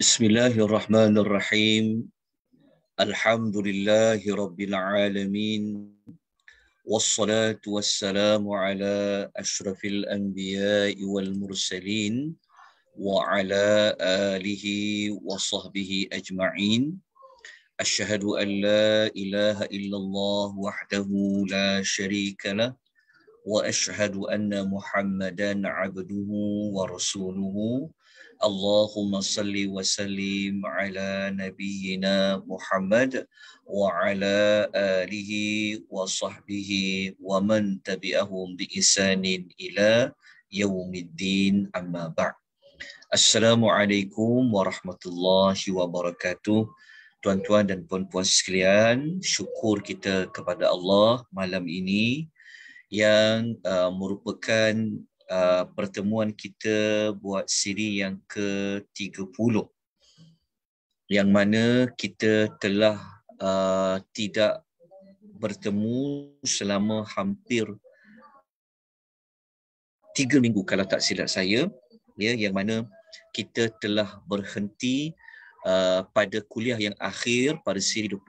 بسم الله الرحمن الرحيم الحمد لله رب العالمين والصلاة والسلام على أشرف الأنبياء والمرسلين وعلى آله وصحبه أجمعين أشهد أن لا إله إلا الله وحده لا شريك له واشهد ان محمدا عبده ورسوله اللهم صل وسلم على نبينا محمد وعلى اله وصحبه ومن تبعهم باحسان الى يوم الدين اما بعد السلام عليكم ورحمه الله وبركاته tuan-tuan dan puan-puan sekalian syukur kita kepada Allah malam ini yang uh, merupakan uh, pertemuan kita buat siri yang ke-30 yang mana kita telah uh, tidak bertemu selama hampir tiga minggu kalau tak silap saya ya yang mana kita telah berhenti uh, pada kuliah yang akhir pada siri 29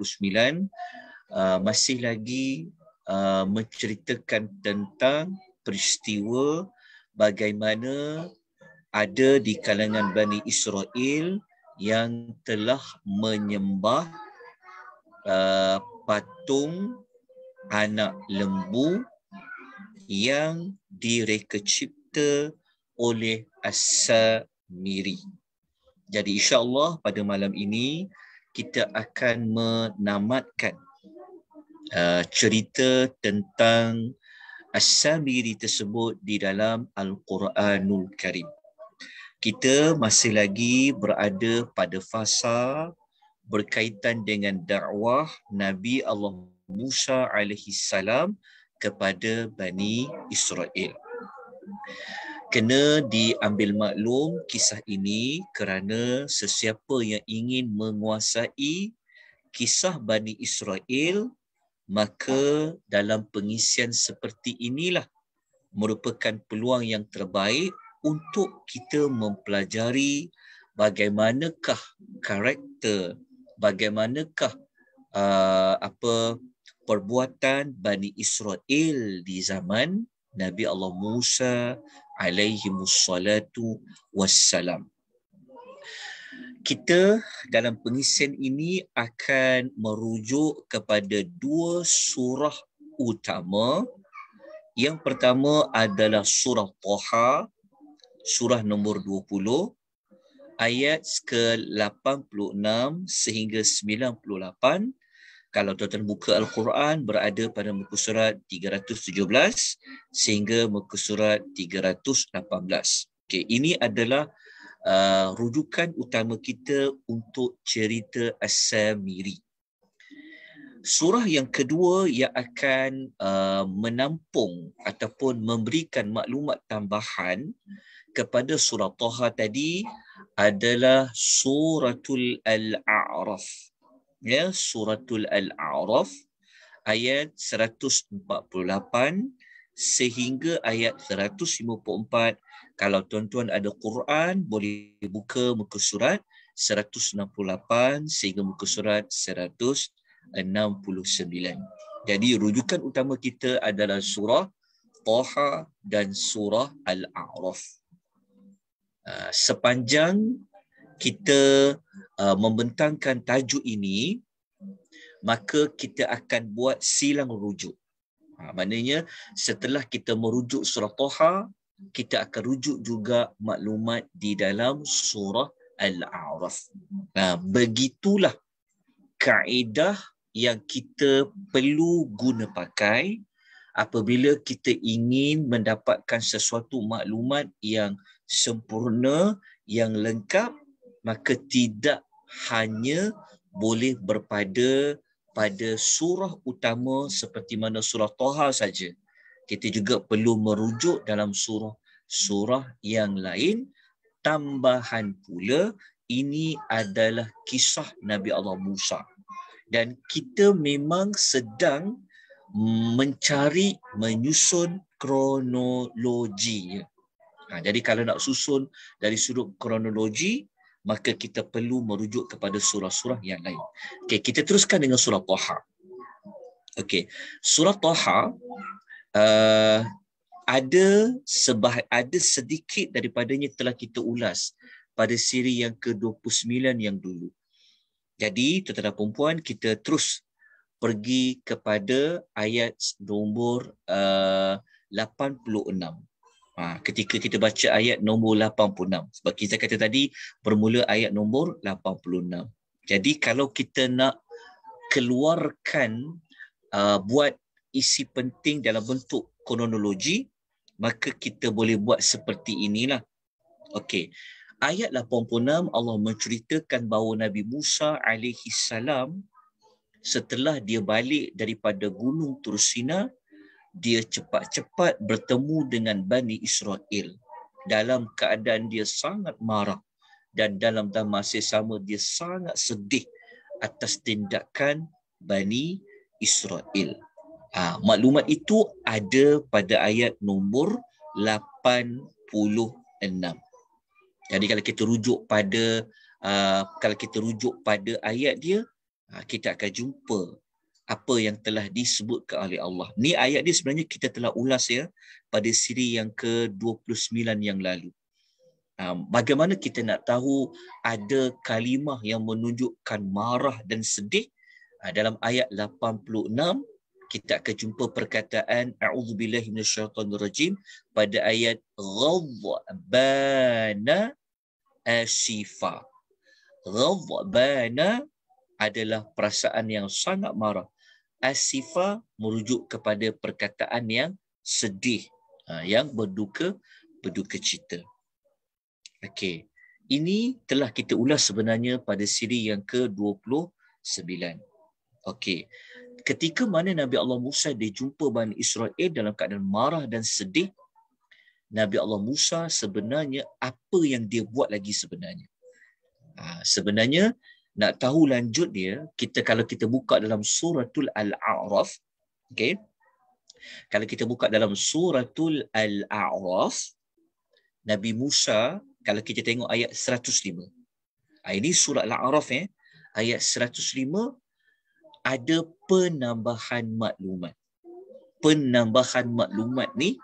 uh, masih lagi Uh, menceritakan tentang peristiwa bagaimana ada di kalangan Bani Israel yang telah menyembah uh, patung anak lembu yang direka cipta oleh As-Samiri. Jadi insya-Allah pada malam ini kita akan menamatkan Uh, cerita tentang As-Samiri tersebut di dalam Al-Quranul Karim. Kita masih lagi berada pada fasa berkaitan dengan dakwah Nabi Allah Musa alaihi salam kepada Bani Israel. Kena diambil maklum kisah ini kerana sesiapa yang ingin menguasai kisah Bani Israel maka dalam pengisian seperti inilah merupakan peluang yang terbaik untuk kita mempelajari bagaimanakah karakter bagaimanakah uh, apa perbuatan Bani Israel di zaman Nabi Allah Musa alaihi wassalam kita dalam pengisian ini akan merujuk kepada dua surah utama. Yang pertama adalah surah Taha, surah nomor 20, ayat ke-86 sehingga 98. Kalau tuan-tuan buka Al-Quran berada pada muka surat 317 sehingga muka surat 318. Okay, ini adalah uh, rujukan utama kita untuk cerita As-Samiri. Surah yang kedua yang akan uh, menampung ataupun memberikan maklumat tambahan kepada surah Taha tadi adalah suratul al-A'raf. Ya, suratul al-A'raf ayat 148 sehingga ayat 154 kalau tuan-tuan ada Quran, boleh buka muka surat 168 sehingga muka surat 169. Jadi rujukan utama kita adalah surah Taha dan surah Al-A'raf. Ah, sepanjang kita ah, membentangkan tajuk ini, maka kita akan buat silang rujuk. Ha, maknanya setelah kita merujuk surah Toha, kita akan rujuk juga maklumat di dalam surah Al-A'raf. Nah, begitulah kaedah yang kita perlu guna pakai apabila kita ingin mendapatkan sesuatu maklumat yang sempurna, yang lengkap, maka tidak hanya boleh berpada pada surah utama seperti mana surah Toha saja kita juga perlu merujuk dalam surah-surah yang lain tambahan pula ini adalah kisah Nabi Allah Musa dan kita memang sedang mencari menyusun kronologi. ha jadi kalau nak susun dari sudut kronologi maka kita perlu merujuk kepada surah-surah yang lain Okay, kita teruskan dengan surah taha Okay, surah taha Eh, ada sebah ada sedikit daripadanya telah kita ulas pada siri yang ke-29 yang dulu. Jadi, tetera perempuan kita terus pergi kepada ayat nombor eh, uh, 86. Ha, ketika kita baca ayat nombor 86. Sebab kita kata tadi bermula ayat nombor 86. Jadi kalau kita nak keluarkan uh, buat isi penting dalam bentuk kronologi, maka kita boleh buat seperti inilah. Okey. Ayat 86 Allah menceritakan bahawa Nabi Musa alaihi salam setelah dia balik daripada gunung Tursina dia cepat-cepat bertemu dengan Bani Israel dalam keadaan dia sangat marah dan dalam masa sama dia sangat sedih atas tindakan Bani Israel. Ha, maklumat itu ada pada ayat nombor 86. Jadi kalau kita rujuk pada uh, kalau kita rujuk pada ayat dia, ha, kita akan jumpa apa yang telah disebutkan oleh Allah. Ni ayat dia sebenarnya kita telah ulas ya pada siri yang ke-29 yang lalu. Ha, bagaimana kita nak tahu ada kalimah yang menunjukkan marah dan sedih ha, dalam ayat 86 kita akan jumpa perkataan a'udzubillahi minasyaitonirrajim pada ayat ghadbana asifa. Ghadbana adalah perasaan yang sangat marah. Asifa merujuk kepada perkataan yang sedih, ha, yang berduka, berduka cita. Okey. Ini telah kita ulas sebenarnya pada siri yang ke-29. Okey. Ketika mana Nabi Allah Musa dia jumpa Bani Israel dalam keadaan marah dan sedih, Nabi Allah Musa sebenarnya apa yang dia buat lagi sebenarnya? Ha, sebenarnya nak tahu lanjut dia, kita kalau kita buka dalam suratul Al-A'raf, okey. Kalau kita buka dalam suratul Al-A'raf, Nabi Musa kalau kita tengok ayat 105. Ha, ini surat Al-A'raf eh. Ayat ada penambahan maklumat. Penambahan maklumat ni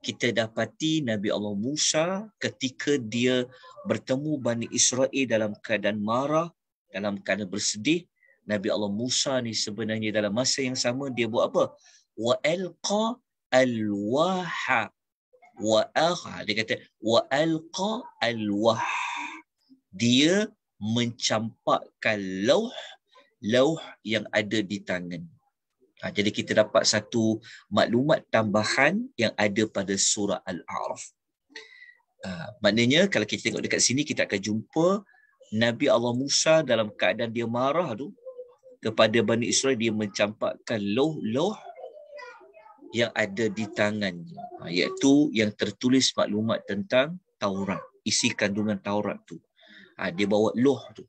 kita dapati Nabi Allah Musa ketika dia bertemu Bani Israel dalam keadaan marah, dalam keadaan bersedih, Nabi Allah Musa ni sebenarnya dalam masa yang sama dia buat apa? Wa alqa alwah wa agha. Dia kata wa alqa alwah. Dia mencampakkan lauh lauh yang ada di tangan. Ha, jadi kita dapat satu maklumat tambahan yang ada pada surah Al-A'raf. Ha, maknanya kalau kita tengok dekat sini kita akan jumpa Nabi Allah Musa dalam keadaan dia marah tu kepada Bani Israel dia mencampakkan lauh-lauh yang ada di tangannya ha, iaitu yang tertulis maklumat tentang Taurat isi kandungan Taurat tu ha, dia bawa loh tu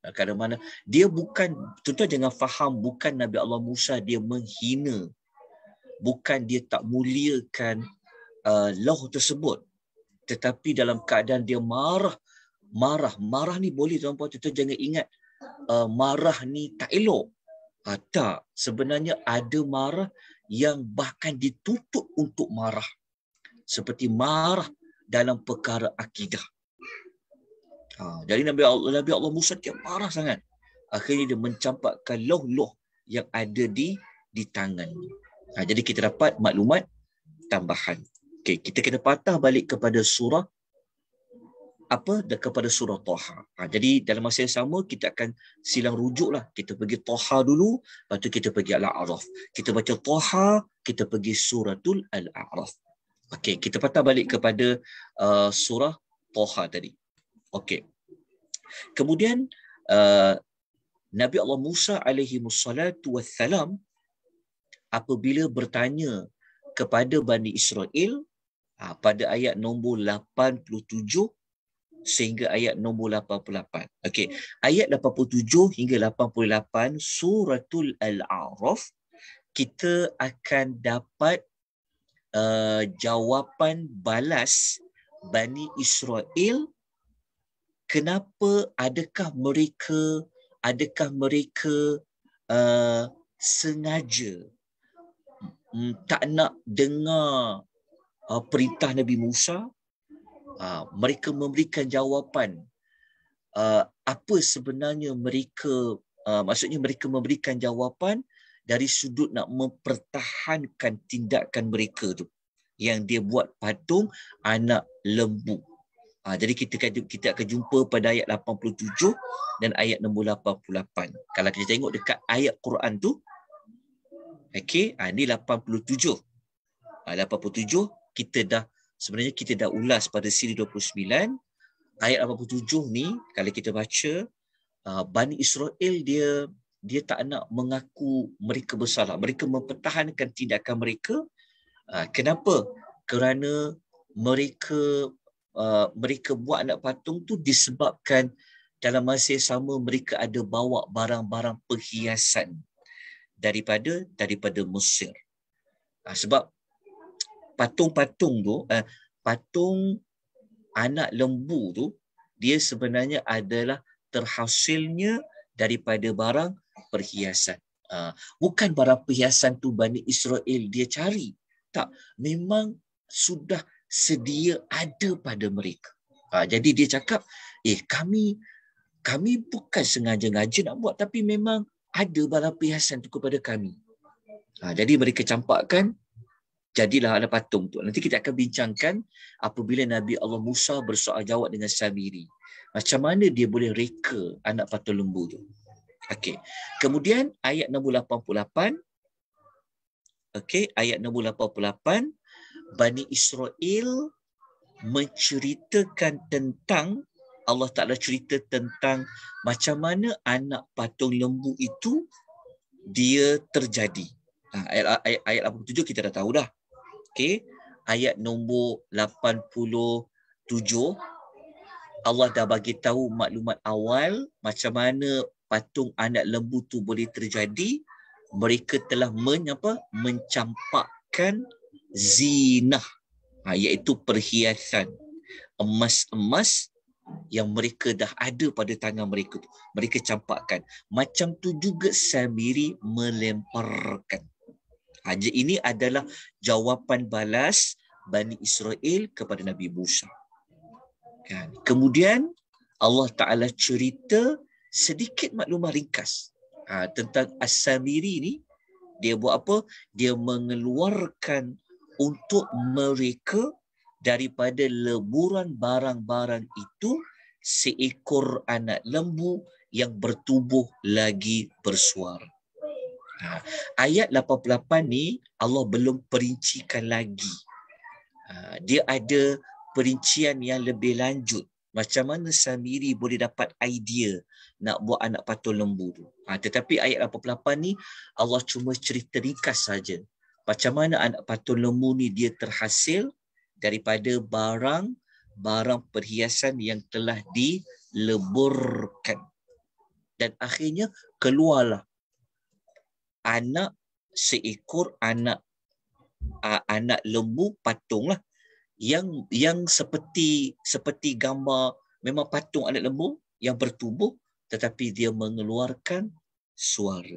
Eh, kadang mana dia bukan tentu jangan faham bukan Nabi Allah Musa dia menghina bukan dia tak muliakan uh, loh tersebut tetapi dalam keadaan dia marah marah marah ni boleh tuan puan tuan jangan ingat uh, marah ni tak elok ha, tak sebenarnya ada marah yang bahkan ditutup untuk marah seperti marah dalam perkara akidah Ha, jadi Nabi Allah, Nabi Allah Musa tiap marah sangat. Akhirnya dia mencampakkan loh-loh yang ada di di tangan. Ha, jadi kita dapat maklumat tambahan. Okay, kita kena patah balik kepada surah apa dan kepada surah Toha. Ha, jadi dalam masa yang sama kita akan silang rujuk lah. Kita pergi Toha dulu, lepas tu kita pergi Al-A'raf. Kita baca Toha, kita pergi suratul Al-A'raf. Okay, kita patah balik kepada uh, surah Toha tadi. Okey. Kemudian uh, Nabi Allah Musa alaihi musallatu wassalam apabila bertanya kepada Bani Israel uh, pada ayat nombor 87 sehingga ayat nombor 88. Okey, ayat 87 hingga 88 suratul al-A'raf kita akan dapat uh, jawapan balas Bani Israel kenapa adakah mereka adakah mereka uh, sengaja um, tak nak dengar uh, perintah Nabi Musa uh, mereka memberikan jawapan uh, apa sebenarnya mereka uh, maksudnya mereka memberikan jawapan dari sudut nak mempertahankan tindakan mereka tu yang dia buat patung anak lembu Ha, jadi kita kita akan jumpa pada ayat 87 dan ayat nombor 88. Kalau kita tengok dekat ayat Quran tu, okay, ha, ini 87. Ha, 87 kita dah sebenarnya kita dah ulas pada siri 29 ayat 87 ni kalau kita baca ha, Bani Israel dia dia tak nak mengaku mereka bersalah. Mereka mempertahankan tindakan mereka. Ha, kenapa? Kerana mereka Uh, mereka buat anak patung tu disebabkan dalam masa yang sama mereka ada bawa barang-barang perhiasan daripada daripada Mesir. Uh, sebab patung-patung tu uh, patung anak lembu tu dia sebenarnya adalah terhasilnya daripada barang perhiasan. Uh, bukan barang perhiasan tu Bani Israel dia cari. Tak, memang sudah sedia ada pada mereka. Ha, jadi dia cakap, eh kami kami bukan sengaja-ngaja nak buat tapi memang ada bala perhiasan itu kepada kami. Ha, jadi mereka campakkan, jadilah ada patung tu. Nanti kita akan bincangkan apabila Nabi Allah Musa bersoal jawab dengan Sabiri. Macam mana dia boleh reka anak patung lembu tu. Okey. Kemudian ayat nombor 88. Okey, ayat nombor 88. Bani Israel menceritakan tentang Allah Ta'ala cerita tentang macam mana anak patung lembu itu dia terjadi. Ha, ayat, ayat, ayat 87 kita dah tahu dah. Okay. Ayat nombor 87 Allah dah bagi tahu maklumat awal macam mana patung anak lembu tu boleh terjadi. Mereka telah men, apa, mencampakkan zinah ha, iaitu perhiasan emas-emas yang mereka dah ada pada tangan mereka tu mereka campakkan macam tu juga Samiri melemparkan haji ini adalah jawapan balas Bani Israel kepada Nabi Musa kan kemudian Allah taala cerita sedikit maklumat ringkas ha, tentang As-Samiri ni dia buat apa dia mengeluarkan untuk mereka daripada leburan barang-barang itu seekor anak lembu yang bertubuh lagi bersuara. Ha. Ayat 88 ni Allah belum perincikan lagi. Ha. Dia ada perincian yang lebih lanjut. Macam mana Samiri boleh dapat idea nak buat anak patung lembu tu. Ha. Tetapi ayat 88 ni Allah cuma cerita ringkas saja macam mana anak patung lembu ni dia terhasil daripada barang barang perhiasan yang telah dileburkan dan akhirnya keluarlah anak seekor anak uh, anak lembu patung lah yang yang seperti seperti gambar memang patung anak lembu yang bertubuh tetapi dia mengeluarkan suara.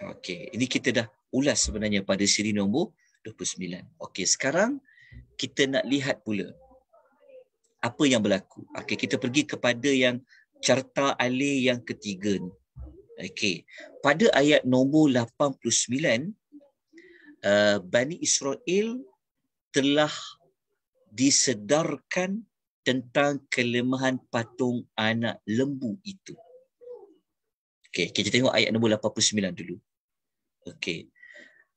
Okey, ini kita dah ulas sebenarnya pada siri nombor 29. Okey, sekarang kita nak lihat pula apa yang berlaku. Okey, kita pergi kepada yang carta alih yang ketiga ni. Okey, pada ayat nombor 89, uh, eh, Bani Israel telah disedarkan tentang kelemahan patung anak lembu itu. Okey, kita tengok ayat nombor 89 dulu. Okey,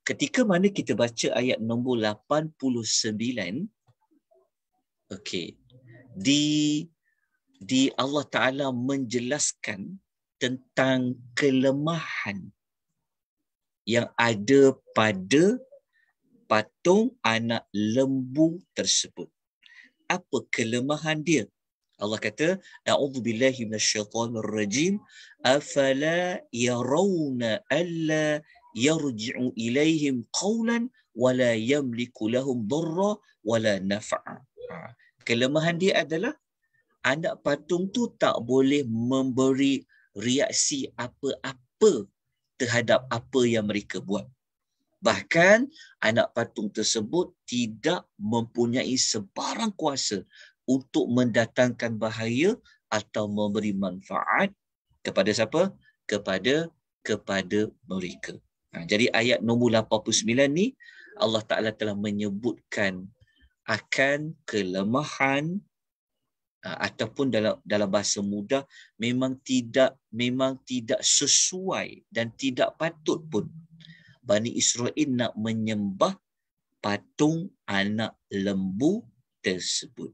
Ketika mana kita baca ayat nombor 89 okey di di Allah Taala menjelaskan tentang kelemahan yang ada pada patung anak lembu tersebut. Apa kelemahan dia? Allah kata, A'udhu billahi rajim, Afala yarawna alla yarji'u ilaihim qawlan wala yamliku lahum dharra wala naf'a. Ha. Kelemahan dia adalah anak patung tu tak boleh memberi reaksi apa-apa terhadap apa yang mereka buat. Bahkan anak patung tersebut tidak mempunyai sebarang kuasa untuk mendatangkan bahaya atau memberi manfaat kepada siapa? Kepada kepada mereka. Ha, jadi ayat nombor 89 ni Allah Taala telah menyebutkan akan kelemahan ha, ataupun dalam dalam bahasa mudah memang tidak memang tidak sesuai dan tidak patut pun Bani Israel nak menyembah patung anak lembu tersebut.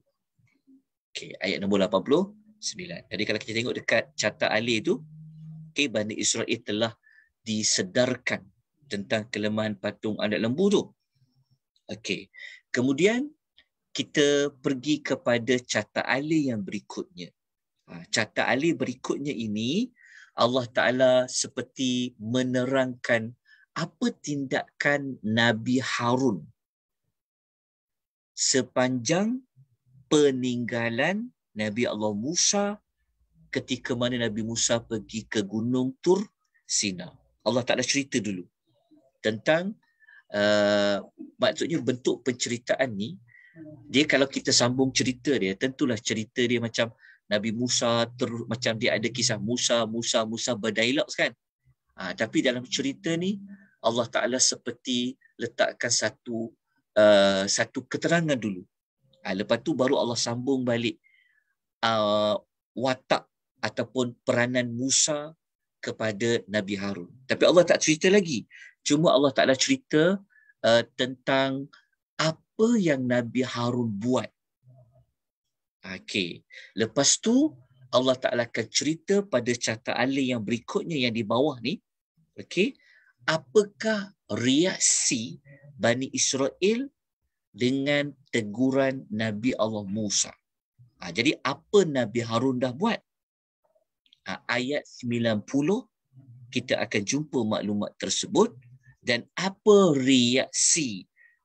Okay ayat nombor 89. Jadi kalau kita tengok dekat carta alif tu, okay Bani Israel telah disedarkan tentang kelemahan patung anak lembu tu. Okey. Kemudian kita pergi kepada carta alih yang berikutnya. Ha, carta alih berikutnya ini Allah Ta'ala seperti menerangkan apa tindakan Nabi Harun sepanjang peninggalan Nabi Allah Musa ketika mana Nabi Musa pergi ke Gunung Tur Sinai. Allah Ta'ala cerita dulu tentang uh, maksudnya bentuk penceritaan ni dia kalau kita sambung cerita dia tentulah cerita dia macam Nabi Musa ter, macam dia ada kisah Musa Musa Musa berdialog kan uh, tapi dalam cerita ni Allah Ta'ala seperti letakkan satu uh, satu keterangan dulu uh, lepas tu baru Allah sambung balik uh, watak ataupun peranan Musa kepada Nabi Harun. Tapi Allah tak cerita lagi. Cuma Allah Ta'ala cerita uh, tentang apa yang Nabi Harun buat. Okey. Lepas tu Allah Ta'ala akan cerita pada carta alih yang berikutnya yang di bawah ni. Okey. Apakah reaksi Bani Israel dengan teguran Nabi Allah Musa. Ha, jadi apa Nabi Harun dah buat? Ah, ayat 90 kita akan jumpa maklumat tersebut dan apa reaksi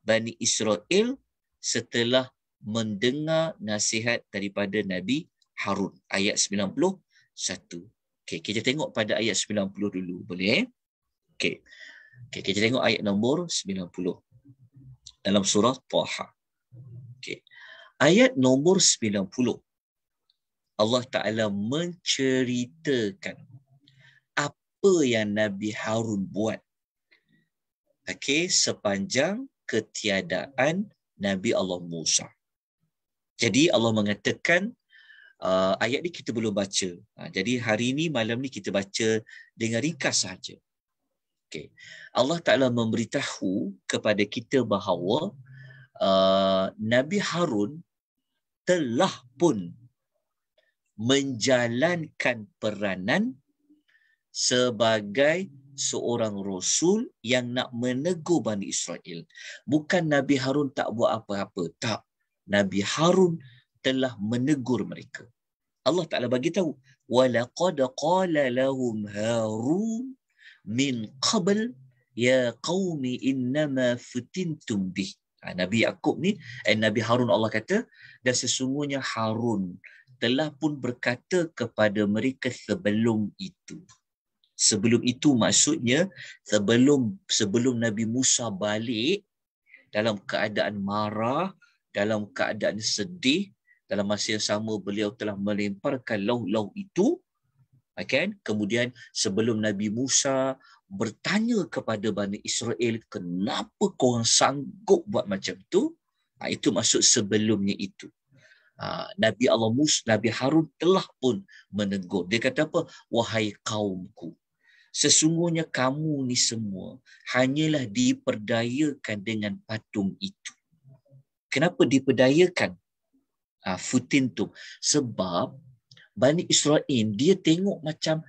Bani Israel setelah mendengar nasihat daripada Nabi Harun ayat 91 okey kita tengok pada ayat 90 dulu boleh okey okey kita tengok ayat nombor 90 dalam surah Taha okey ayat nombor 90 Allah Ta'ala menceritakan apa yang Nabi Harun buat okay, sepanjang ketiadaan Nabi Allah Musa. Jadi Allah mengatakan uh, ayat ni kita belum baca. Ha, jadi hari ni malam ni kita baca dengan ringkas sahaja. Okay. Allah Ta'ala memberitahu kepada kita bahawa uh, Nabi Harun telah pun menjalankan peranan sebagai seorang rasul yang nak menegur Bani Israel. Bukan Nabi Harun tak buat apa-apa, tak. Nabi Harun telah menegur mereka. Allah Taala bagi tahu, "Walaqad qala lahum Harun min qabl ya qaumi innama futintum bi." Ha, Nabi Yakub ni, eh, Nabi Harun Allah kata, dan sesungguhnya Harun, telah pun berkata kepada mereka sebelum itu. Sebelum itu maksudnya sebelum sebelum Nabi Musa balik dalam keadaan marah, dalam keadaan sedih, dalam masa yang sama beliau telah melemparkan lauk lauk itu. Okay? Kemudian sebelum Nabi Musa bertanya kepada Bani Israel kenapa korang sanggup buat macam tu? Ha, itu maksud sebelumnya itu. Ah, Nabi Allah Musa, Nabi Harun telah pun menegur. Dia kata apa? Wahai kaumku, sesungguhnya kamu ni semua hanyalah diperdayakan dengan patung itu. Kenapa diperdayakan ha, futin tu? Sebab Bani Israel dia tengok macam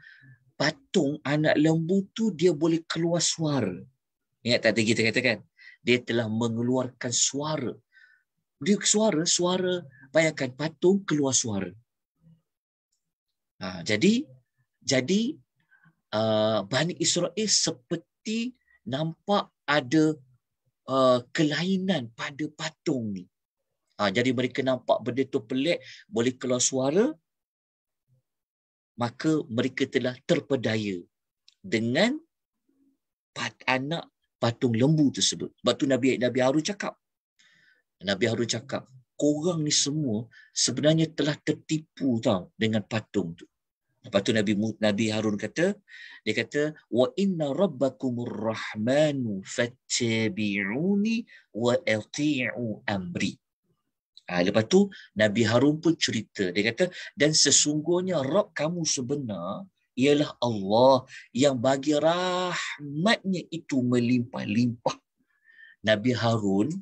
patung anak lembu tu dia boleh keluar suara. Ingat tak tadi kita katakan? Dia telah mengeluarkan suara. Dia suara, suara bayangkan patung keluar suara. Ha, jadi jadi uh, Bani Israel seperti nampak ada uh, kelainan pada patung ni. Ha, jadi mereka nampak benda tu pelik, boleh keluar suara, maka mereka telah terpedaya dengan pat, anak patung lembu tersebut. Sebab tu Nabi, Nabi Harun cakap. Nabi Harun cakap, korang ni semua sebenarnya telah tertipu tau dengan patung tu. Lepas tu Nabi Nabi Harun kata, dia kata wa inna rabbakumur rahmanu fattabi'uni wa ati'u amri. Ha, lepas tu Nabi Harun pun cerita, dia kata dan sesungguhnya Rabb kamu sebenar ialah Allah yang bagi rahmatnya itu melimpah-limpah. Nabi Harun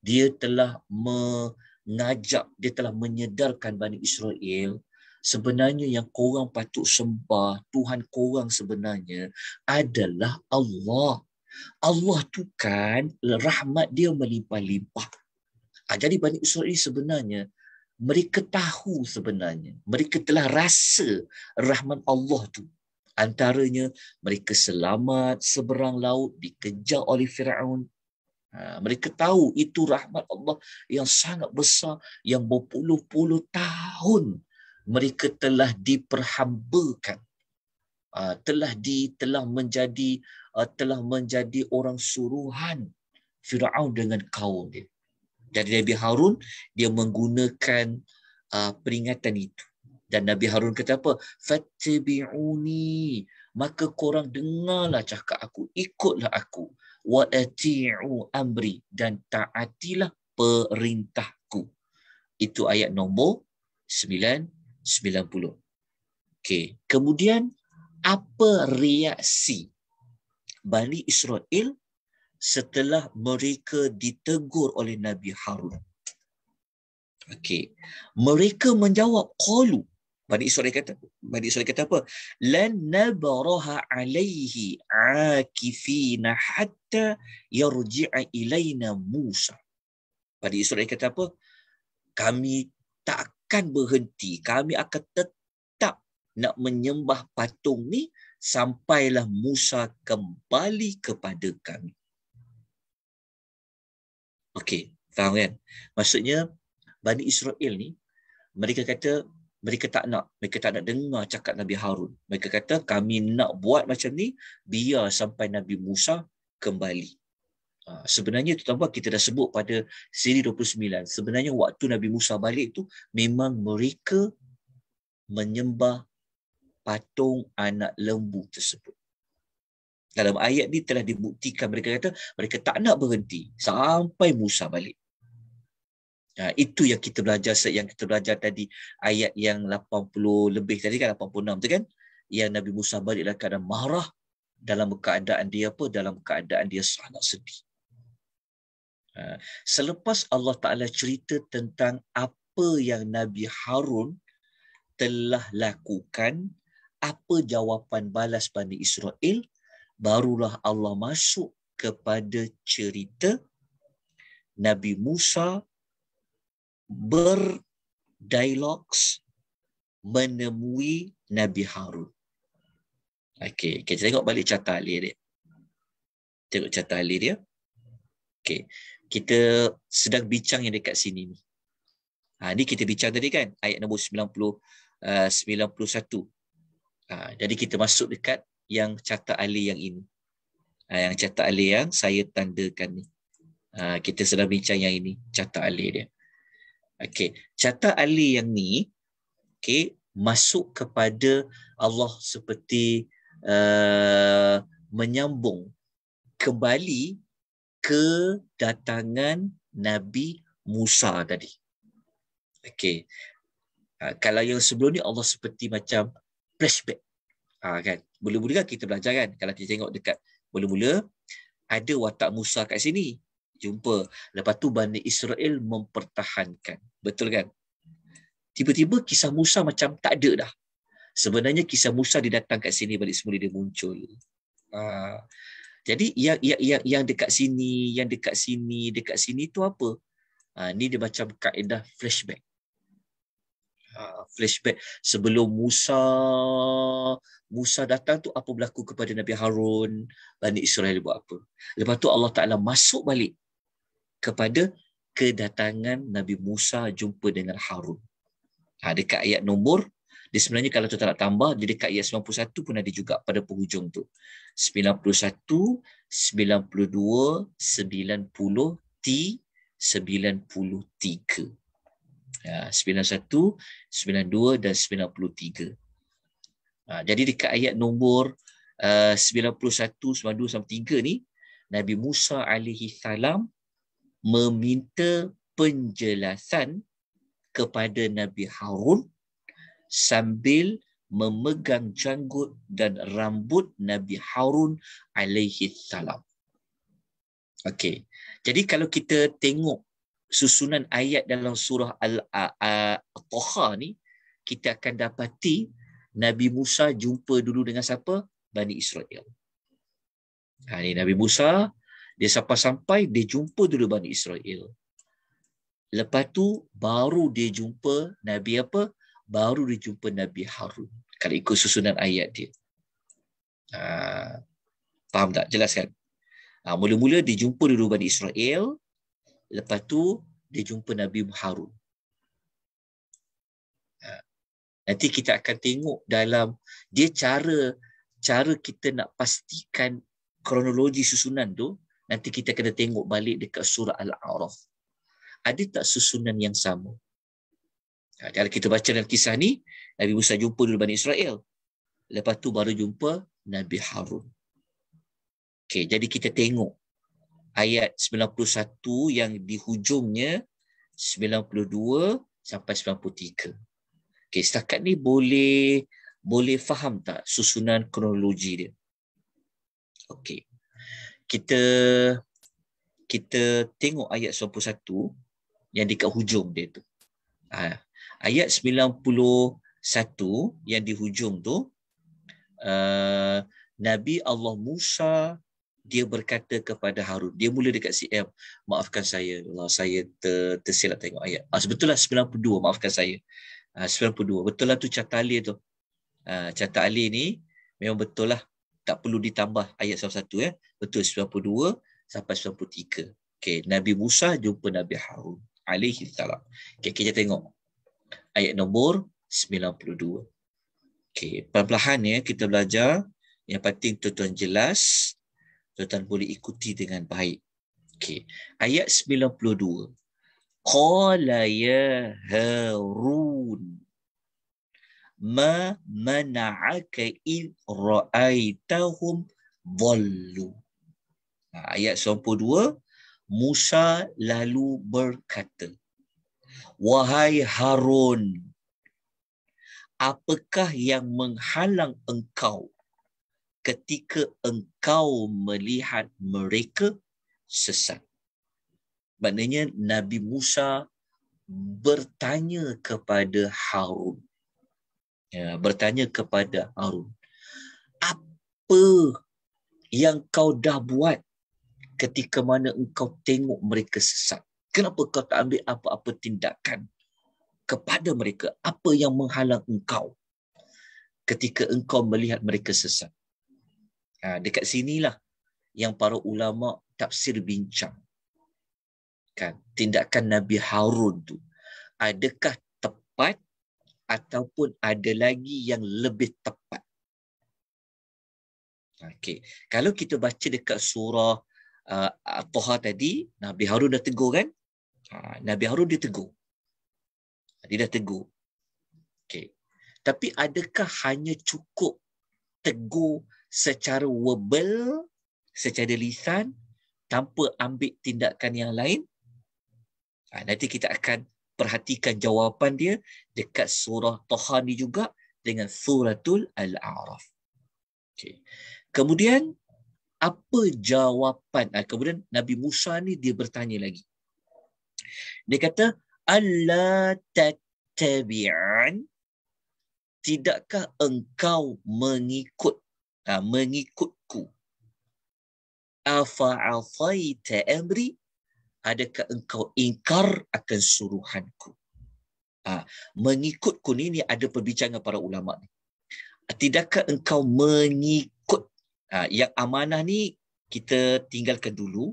dia telah me, najab dia telah menyedarkan Bani Israel sebenarnya yang korang patut sembah Tuhan korang sebenarnya adalah Allah Allah tu kan rahmat dia melimpah-limpah ha, jadi Bani Israel sebenarnya mereka tahu sebenarnya mereka telah rasa rahmat Allah tu antaranya mereka selamat seberang laut dikejar oleh Firaun Ha, mereka tahu itu rahmat Allah yang sangat besar yang berpuluh-puluh tahun mereka telah diperhambakan ha, telah di telah menjadi ha, telah menjadi orang suruhan Firaun dengan kaum dia jadi Nabi Harun dia menggunakan peringatan itu dan Nabi Harun kata apa fattabi'uni maka korang dengarlah cakap aku ikutlah aku wa ati'u amri dan taatilah perintahku. Itu ayat nombor 990. Okey, kemudian apa reaksi Bani Israel setelah mereka ditegur oleh Nabi Harun? Okey. Mereka menjawab qalu. Bani Israel kata, Bani Israel kata apa? Lan nabaraha alaihi akifina hatta yarji'a ilaina Musa. Bani Israel kata apa? Kami takkan berhenti. Kami akan tetap nak menyembah patung ni sampailah Musa kembali kepada kami. Okey, faham kan? Maksudnya Bani Israel ni mereka kata mereka tak nak mereka tak nak dengar cakap Nabi Harun mereka kata kami nak buat macam ni biar sampai Nabi Musa kembali ha, sebenarnya terutama kita dah sebut pada siri 29 sebenarnya waktu Nabi Musa balik tu memang mereka menyembah patung anak lembu tersebut dalam ayat ni telah dibuktikan mereka kata mereka tak nak berhenti sampai Musa balik Ha, itu yang kita belajar yang kita belajar tadi ayat yang 80 lebih tadi kan 86 tu kan yang Nabi Musa balik dalam keadaan marah dalam keadaan dia apa dalam keadaan dia sangat sedih. Ha, selepas Allah Taala cerita tentang apa yang Nabi Harun telah lakukan apa jawapan balas Bani Israel barulah Allah masuk kepada cerita Nabi Musa Berdialog menemui Nabi Harun. Okey, kita tengok balik carta Ali. dia. Tengok carta Ali dia. Okey, kita sedang bincang yang dekat sini ni. Ha, ni kita bincang tadi kan, ayat nombor 90, uh, 91. Ha, jadi kita masuk dekat yang carta Ali yang ini. Ha, yang carta Ali yang saya tandakan ni. Ha, kita sedang bincang yang ini, carta Ali dia. Okey, carta Ali yang ni okey masuk kepada Allah seperti uh, menyambung kembali ke datangan Nabi Musa tadi. Okey. Uh, kalau yang sebelum ni Allah seperti macam flashback. Ah uh, kan. Mula-mula kan kita belajar kan kalau kita tengok dekat mula-mula ada watak Musa kat sini jumpa. Lepas tu Bani Israel mempertahankan. Betul kan? Tiba-tiba kisah Musa macam tak ada dah. Sebenarnya kisah Musa dia datang kat sini balik semula dia muncul. Uh, jadi yang, yang yang yang dekat sini, yang dekat sini, dekat sini tu apa? Ha, ni dia macam kaedah flashback. Ha, flashback sebelum Musa Musa datang tu apa berlaku kepada Nabi Harun, Bani Israel buat apa. Lepas tu Allah Taala masuk balik kepada kedatangan Nabi Musa jumpa dengan Harun. Ha, dekat ayat nombor, dia sebenarnya kalau tu tak nak tambah, dia dekat ayat 91 pun ada juga pada penghujung tu. 91, 92, 90T, 93. Ya, 91, 92 dan 93. Ha, jadi dekat ayat nombor uh, 91, 92 sampai 3 ni, Nabi Musa alaihi salam meminta penjelasan kepada Nabi Harun sambil memegang janggut dan rambut Nabi Harun alaihi salam. Okey. Jadi kalau kita tengok susunan ayat dalam surah Al-Taha ni, kita akan dapati Nabi Musa jumpa dulu dengan siapa? Bani Israel. Ha, ni Nabi Musa dia sampai-sampai dia jumpa dulu Bani Israel. Lepas tu baru dia jumpa Nabi apa? Baru dia jumpa Nabi Harun. Kalau ikut susunan ayat dia. Ha, faham tak? Jelas kan? Ha, mula-mula dia jumpa dulu Bani Israel. Lepas tu dia jumpa Nabi Harun. Ha, nanti kita akan tengok dalam dia cara cara kita nak pastikan kronologi susunan tu Nanti kita kena tengok balik dekat surah Al-A'raf. Ada tak susunan yang sama? Ha, kalau kita baca dalam kisah ni, Nabi Musa jumpa dulu Bani Israel. Lepas tu baru jumpa Nabi Harun. Okay, jadi kita tengok ayat 91 yang di hujungnya 92 sampai 93. Okay, setakat ni boleh boleh faham tak susunan kronologi dia? Okay kita kita tengok ayat 91 yang dekat hujung dia tu. Ha, ayat 91 yang di hujung tu uh, Nabi Allah Musa dia berkata kepada Harun. Dia mula dekat CM. Maafkan saya. Allah, saya ter, tersilap tengok ayat. Ha, sebetulah 92. Maafkan saya. Ha, ah, 92. Betul lah tu catali tu. Ah, ha, catali ni memang betul lah tak perlu ditambah ayat satu ya. Betul 92 sampai 93. Okey, Nabi Musa jumpa Nabi Harun alaihi salam. Okey, kita tengok ayat nombor 92. Okey, perlahan-lahan ya kita belajar. Yang penting tuan-tuan jelas, tuan-tuan boleh ikuti dengan baik. Okey, ayat 92. Qala ya Harun ma mana'aka id ra'aitahum dhallu. Ha, ayat 22 Musa lalu berkata Wahai Harun apakah yang menghalang engkau ketika engkau melihat mereka sesat maknanya Nabi Musa bertanya kepada Harun ya, bertanya kepada Harun, apa yang kau dah buat ketika mana engkau tengok mereka sesat? Kenapa kau tak ambil apa-apa tindakan kepada mereka? Apa yang menghalang engkau ketika engkau melihat mereka sesat? Ha, dekat sinilah yang para ulama tafsir bincang. Kan, tindakan Nabi Harun tu adakah tepat ataupun ada lagi yang lebih tepat. Okey, kalau kita baca dekat surah uh, Toha tadi, Nabi Harun dah tegur kan? Ha, Nabi Harun dia tegur. Dia dah tegur. Okey. Tapi adakah hanya cukup tegur secara verbal, secara lisan tanpa ambil tindakan yang lain? Ha, nanti kita akan perhatikan jawapan dia dekat surah Taha ni juga dengan suratul al-A'raf. Okay. Kemudian apa jawapan? Ah, kemudian Nabi Musa ni dia bertanya lagi. Dia kata Allah tattabi'an tidakkah engkau mengikut ah, mengikutku? Afa'afaita amri? adakah engkau ingkar akan suruhanku? Ha, ah, mengikutku ni, ni ada perbincangan para ulama ni. Tidakkah engkau mengikut ha, yang amanah ni kita tinggalkan dulu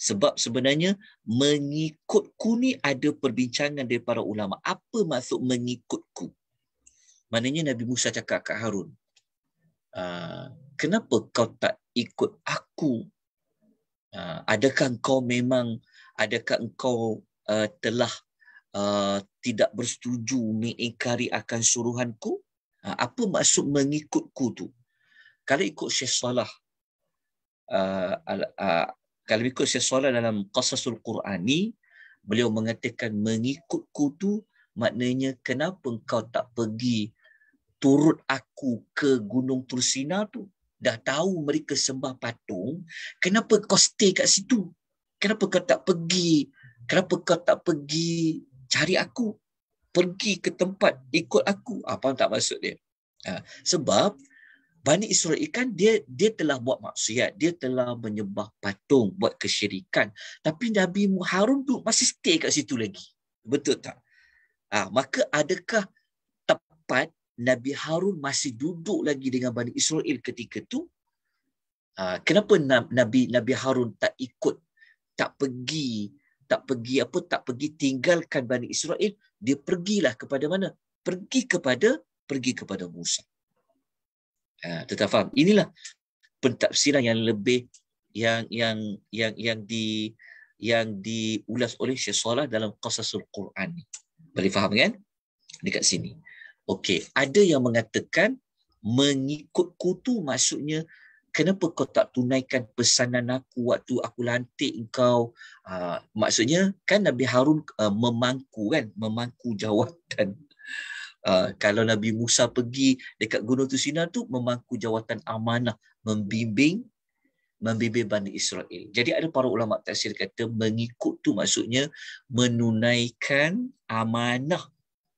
sebab sebenarnya mengikutku ni ada perbincangan dari para ulama. Apa maksud mengikutku? Maknanya Nabi Musa cakap kat Harun, ah, kenapa kau tak ikut aku? adakah kau memang adakah engkau uh, telah uh, tidak bersetuju mengikari akan suruhanku? Uh, apa maksud mengikutku tu? Kalau ikut Syekh Salah, uh, uh, kalau ikut Syekh Salah dalam Qasasul Qur'ani, beliau mengatakan mengikutku tu maknanya kenapa engkau tak pergi turut aku ke Gunung Tursina tu? Dah tahu mereka sembah patung, kenapa kau stay kat situ? kenapa kau tak pergi? Kenapa kau tak pergi cari aku? Pergi ke tempat ikut aku. Apa ah, ha, tak maksud dia? Ha, sebab Bani Israel kan dia dia telah buat maksiat, dia telah menyembah patung, buat kesyirikan. Tapi Nabi Harun tu masih stay kat situ lagi. Betul tak? Ha, maka adakah tepat Nabi Harun masih duduk lagi dengan Bani Israel ketika tu? Ha, kenapa Nabi Nabi Harun tak ikut tak pergi tak pergi apa tak pergi tinggalkan Bani Israel dia pergilah kepada mana pergi kepada pergi kepada Musa ha, tetap faham inilah pentafsiran yang lebih yang yang yang yang di yang diulas oleh Syekh Salah dalam Qasasul Quran ni. Boleh faham kan? Dekat sini. Okey, ada yang mengatakan mengikut kutu maksudnya kenapa kau tak tunaikan pesanan aku waktu aku lantik kau? uh, ah, maksudnya kan Nabi Harun uh, memangku kan memangku jawatan uh, kalau Nabi Musa pergi dekat Gunung Tusina tu memangku jawatan amanah membimbing membimbing Bani Israel. Jadi ada para ulama tafsir kata mengikut tu maksudnya menunaikan amanah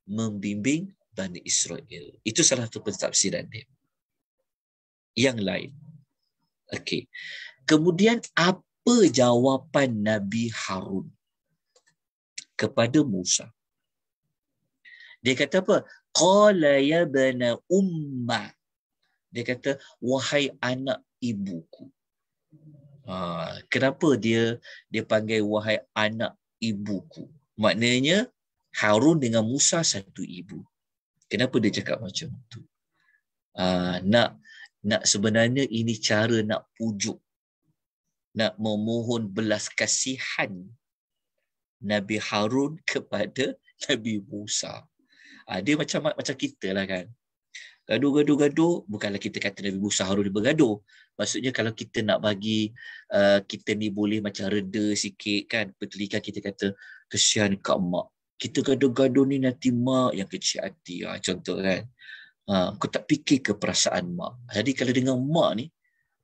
membimbing Bani Israel. Itu salah satu pentafsiran dia. Yang lain. Okey. Kemudian apa jawapan Nabi Harun kepada Musa? Dia kata apa? Qala ya bana umma. Dia kata wahai anak ibuku. Ha, kenapa dia dia panggil wahai anak ibuku? Maknanya Harun dengan Musa satu ibu. Kenapa dia cakap macam tu? Uh, nak nak sebenarnya ini cara nak pujuk nak memohon belas kasihan Nabi Harun kepada Nabi Musa. Ha, dia macam macam kita lah kan. Gaduh-gaduh-gaduh, bukanlah kita kata Nabi Musa Harun bergaduh. Maksudnya kalau kita nak bagi, uh, kita ni boleh macam reda sikit kan. Pertelikan kita kata, kesian kat mak. Kita gaduh-gaduh ni nanti mak yang kecil hati. Ha, contoh kan. Ha, aku tak fikir ke perasaan mak. Jadi kalau dengan mak ni,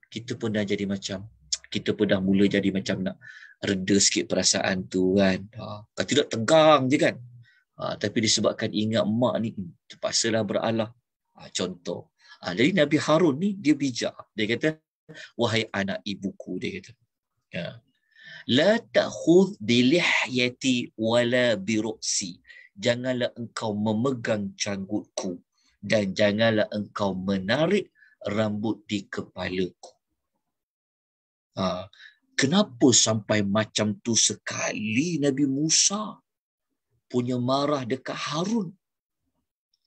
kita pun dah jadi macam, kita pun dah mula jadi macam nak reda sikit perasaan tu kan. Ha, kalau tidak tegang je kan. Ha, tapi disebabkan ingat mak ni, hmm, terpaksalah beralah. contoh. jadi Nabi Harun ni, dia bijak. Dia kata, wahai anak ibuku, dia kata. Ya. La ta'khud bilihyati wala biruksi. Janganlah engkau memegang canggutku dan janganlah engkau menarik rambut di kepalaku. Ha, kenapa sampai macam tu sekali Nabi Musa punya marah dekat Harun?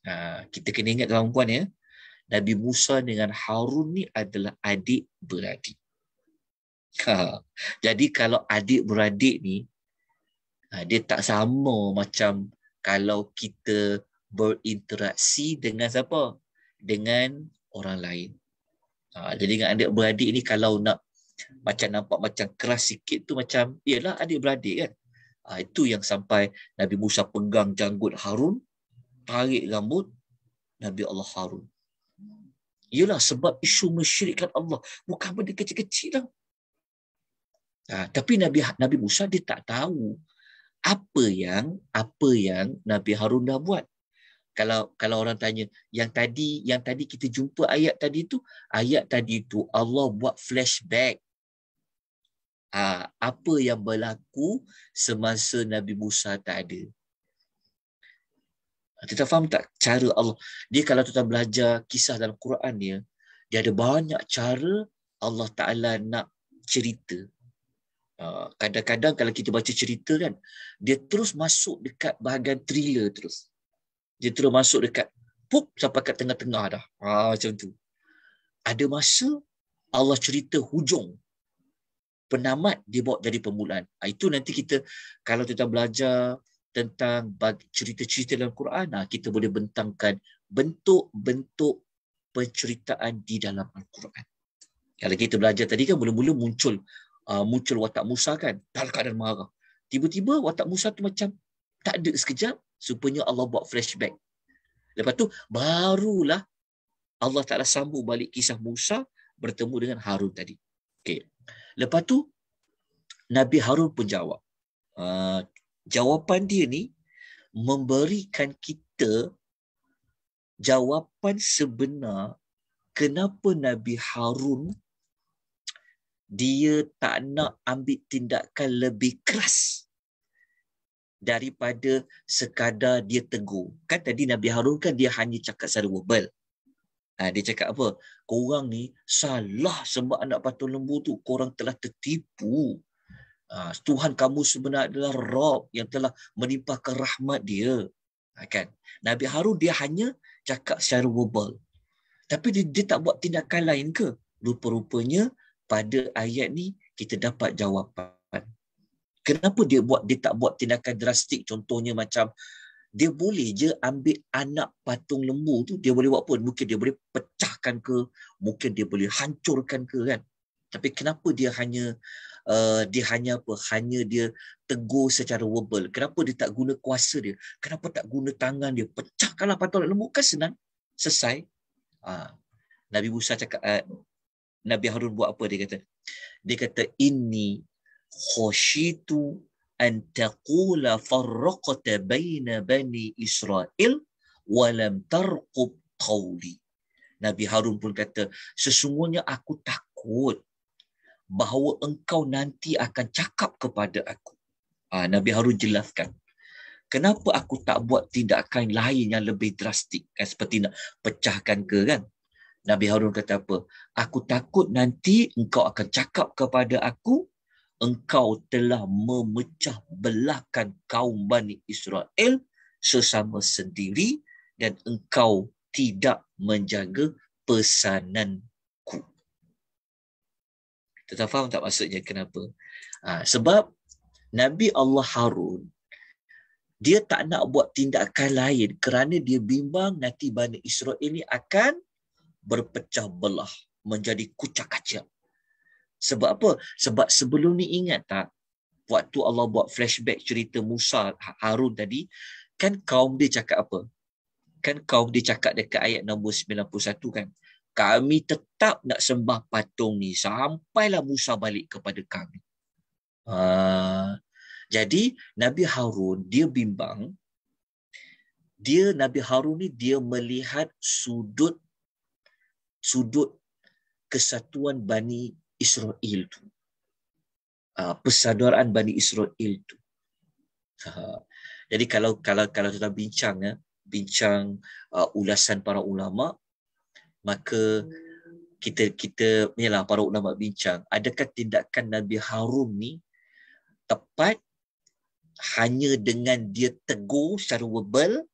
Ha, kita kena ingat kawan-kawan ya. Nabi Musa dengan Harun ni adalah adik beradik. Ha, jadi kalau adik beradik ni ha, dia tak sama macam kalau kita berinteraksi dengan siapa? Dengan orang lain. Ha, jadi dengan adik-beradik ni kalau nak macam nampak macam keras sikit tu macam iyalah adik-beradik kan. Ha, itu yang sampai Nabi Musa pegang janggut Harun, tarik rambut Nabi Allah Harun. Iyalah sebab isu mesyirikan Allah. Bukan benda kecil-kecil lah. Ha, tapi Nabi Nabi Musa dia tak tahu apa yang apa yang Nabi Harun dah buat kalau kalau orang tanya yang tadi yang tadi kita jumpa ayat tadi tu ayat tadi tu Allah buat flashback ha, apa yang berlaku semasa Nabi Musa tak ada kita ah, faham tak cara Allah dia kalau kita belajar kisah dalam Quran dia dia ada banyak cara Allah Taala nak cerita ah, kadang-kadang kalau kita baca cerita kan dia terus masuk dekat bahagian thriller terus dia terus masuk dekat pup sampai kat tengah-tengah dah. Ha, macam tu. Ada masa Allah cerita hujung. Penamat dia bawa dari permulaan. Ha, itu nanti kita kalau kita belajar tentang cerita-cerita dalam Quran, ha, kita boleh bentangkan bentuk-bentuk penceritaan di dalam Al-Quran. Kalau kita belajar tadi kan mula-mula muncul uh, muncul watak Musa kan dalam keadaan marah. Tiba-tiba watak Musa tu macam tak ada sekejap Supaya Allah buat flashback. Lepas tu barulah Allah Taala sambung balik kisah Musa bertemu dengan Harun tadi. Okay, Lepas tu Nabi Harun pun jawab. Uh, jawapan dia ni memberikan kita jawapan sebenar kenapa Nabi Harun dia tak nak ambil tindakan lebih keras daripada sekadar dia tegur. Kan tadi Nabi Harun kan dia hanya cakap secara verbal. Ha, dia cakap apa? Korang ni salah sembah anak patung lembu tu. Korang telah tertipu. Ha, Tuhan kamu sebenarnya adalah Rob yang telah menimpahkan rahmat dia. Ha, kan? Nabi Harun dia hanya cakap secara verbal. Tapi dia, dia tak buat tindakan lain ke? Rupa-rupanya pada ayat ni kita dapat jawapan kenapa dia buat dia tak buat tindakan drastik contohnya macam dia boleh je ambil anak patung lembu tu dia boleh buat pun mungkin dia boleh pecahkan ke mungkin dia boleh hancurkan ke kan tapi kenapa dia hanya uh, dia hanya apa hanya dia tegur secara verbal kenapa dia tak guna kuasa dia kenapa tak guna tangan dia pecahkanlah patung lembu kan senang selesai ha. Nabi Musa cakap uh, Nabi Harun buat apa dia kata dia kata ini khushitu an taqula farraqta baina bani Israel walam tarqub qawli. Nabi Harun pun kata, sesungguhnya aku takut bahawa engkau nanti akan cakap kepada aku. Ha, Nabi Harun jelaskan, kenapa aku tak buat tindakan lain yang lebih drastik? Eh, seperti nak pecahkan ke kan? Nabi Harun kata apa? Aku takut nanti engkau akan cakap kepada aku, engkau telah memecah belahkan kaum Bani Israel sesama sendiri dan engkau tidak menjaga pesananku. Kita tak faham tak maksudnya kenapa? Ha, sebab Nabi Allah Harun, dia tak nak buat tindakan lain kerana dia bimbang nanti Bani Israel ini akan berpecah belah menjadi kucak kacang. Sebab apa? Sebab sebelum ni ingat tak waktu Allah buat flashback cerita Musa ha-, Harun tadi, kan kaum dia cakap apa? Kan kaum dia cakap dekat ayat nombor 91 kan? Kami tetap nak sembah patung ni sampailah Musa balik kepada kami. Uh, jadi Nabi Harun dia bimbang dia Nabi Harun ni dia melihat sudut sudut kesatuan Bani Israel itu Uh, ah, persaudaraan Bani Israel tu. Ha, ha. Jadi kalau kalau kalau kita bincang ya, bincang uh, ulasan para ulama maka kita kita ialah para ulama bincang adakah tindakan Nabi Harun ni tepat hanya dengan dia tegur secara verbal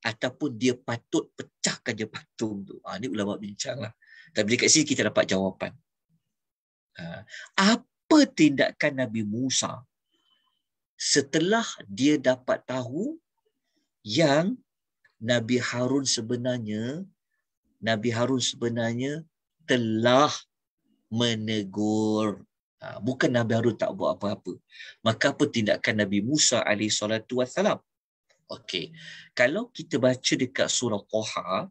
ataupun dia patut pecahkan je patung tu. Ha, ni ulama bincang lah. Tapi dekat sini kita dapat jawapan. Ha. Apa tindakan Nabi Musa setelah dia dapat tahu yang Nabi Harun sebenarnya Nabi Harun sebenarnya telah menegur ha, bukan Nabi Harun tak buat apa-apa maka apa tindakan Nabi Musa alaihi salatu wasalam okey kalau kita baca dekat surah Qaha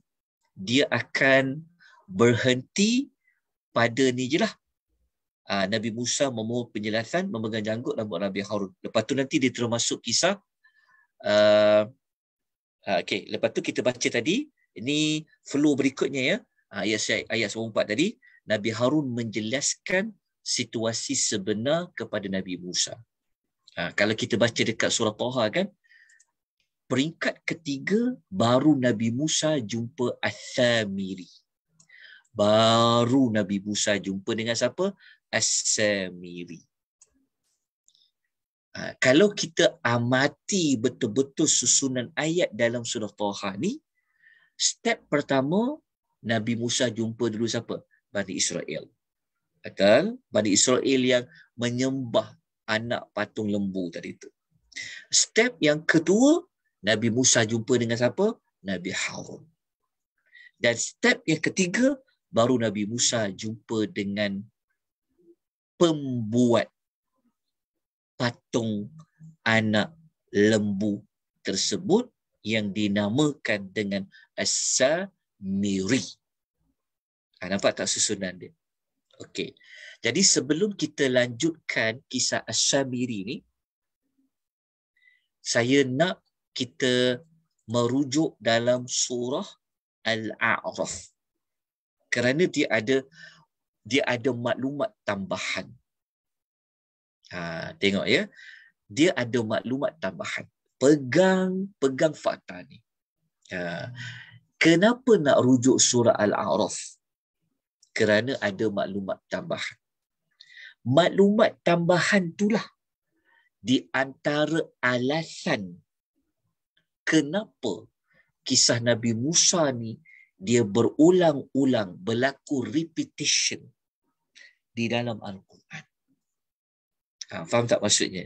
dia akan berhenti pada ni jelah Ah, Nabi Musa memohon penjelasan memegang janggut rambut Nabi Harun. Lepas tu nanti dia termasuk kisah. Uh, ah, ah, okay. Lepas tu kita baca tadi. Ini flow berikutnya ya. Ayat, ayat 4 tadi. Nabi Harun menjelaskan situasi sebenar kepada Nabi Musa. Ha, kalau kita baca dekat surah Taha kan. Peringkat ketiga baru Nabi Musa jumpa Asamiri. Baru Nabi Musa jumpa dengan siapa? As-Samiri. Ha, kalau kita amati betul-betul susunan ayat dalam surah Taha ni, step pertama, Nabi Musa jumpa dulu siapa? Bani Israel. Atau Bani Israel yang menyembah anak patung lembu tadi tu. Step yang kedua, Nabi Musa jumpa dengan siapa? Nabi Harun. Dan step yang ketiga, baru Nabi Musa jumpa dengan pembuat patung anak lembu tersebut yang dinamakan dengan As-Samiri. Ha, ah, nampak tak susunan dia? Okey. Jadi sebelum kita lanjutkan kisah As-Samiri ni, saya nak kita merujuk dalam surah Al-A'raf. Kerana dia ada dia ada maklumat tambahan. Ha, tengok ya. Dia ada maklumat tambahan. Pegang pegang fakta ni. Ha, kenapa nak rujuk surah Al-A'raf? Kerana ada maklumat tambahan. Maklumat tambahan itulah di antara alasan kenapa kisah Nabi Musa ni dia berulang-ulang berlaku repetition di dalam Al-Quran. Ha, faham tak maksudnya?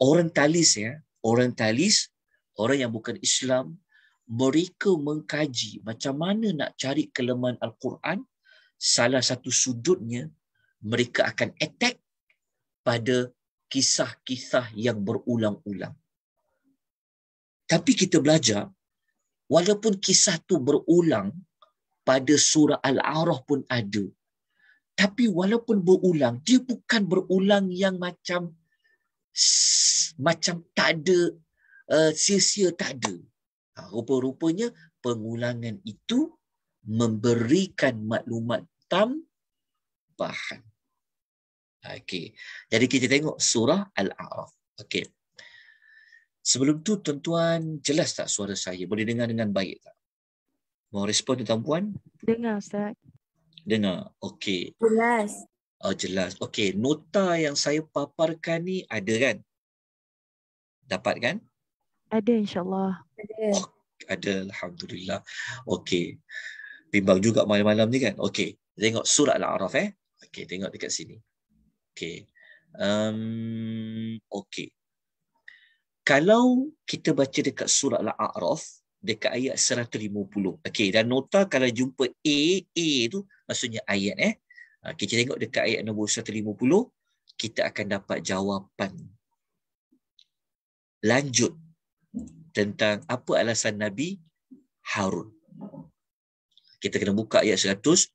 Orientalis ya, Orientalis, orang yang bukan Islam, mereka mengkaji macam mana nak cari kelemahan Al-Quran, salah satu sudutnya, mereka akan attack pada kisah-kisah yang berulang-ulang. Tapi kita belajar, Walaupun kisah tu berulang pada surah Al-A'raf pun ada. Tapi walaupun berulang, dia bukan berulang yang macam macam tak ada uh, sia-sia tak ada. Ha, rupa-rupanya pengulangan itu memberikan maklumat tambahan. Okey. Jadi kita tengok surah Al-A'raf. Okey. Sebelum tu tuan-tuan jelas tak suara saya? Boleh dengar dengan baik tak? Mau respon tuan puan? Dengar Ustaz. Dengar. Okey. Jelas. Oh jelas. Okey, nota yang saya paparkan ni ada kan? Dapat kan? Ada insyaAllah. Ada. Oh, ada alhamdulillah. Okey. Bimbang juga malam-malam ni kan? Okey. Tengok surat Al-Araf eh. Okey, tengok dekat sini. Okey. Um, Okey kalau kita baca dekat surah Al-A'raf dekat ayat 150. Okey dan nota kalau jumpa A A tu maksudnya ayat eh. Ha, kita tengok dekat ayat nombor 150 kita akan dapat jawapan lanjut tentang apa alasan Nabi Harun. Kita kena buka ayat 150.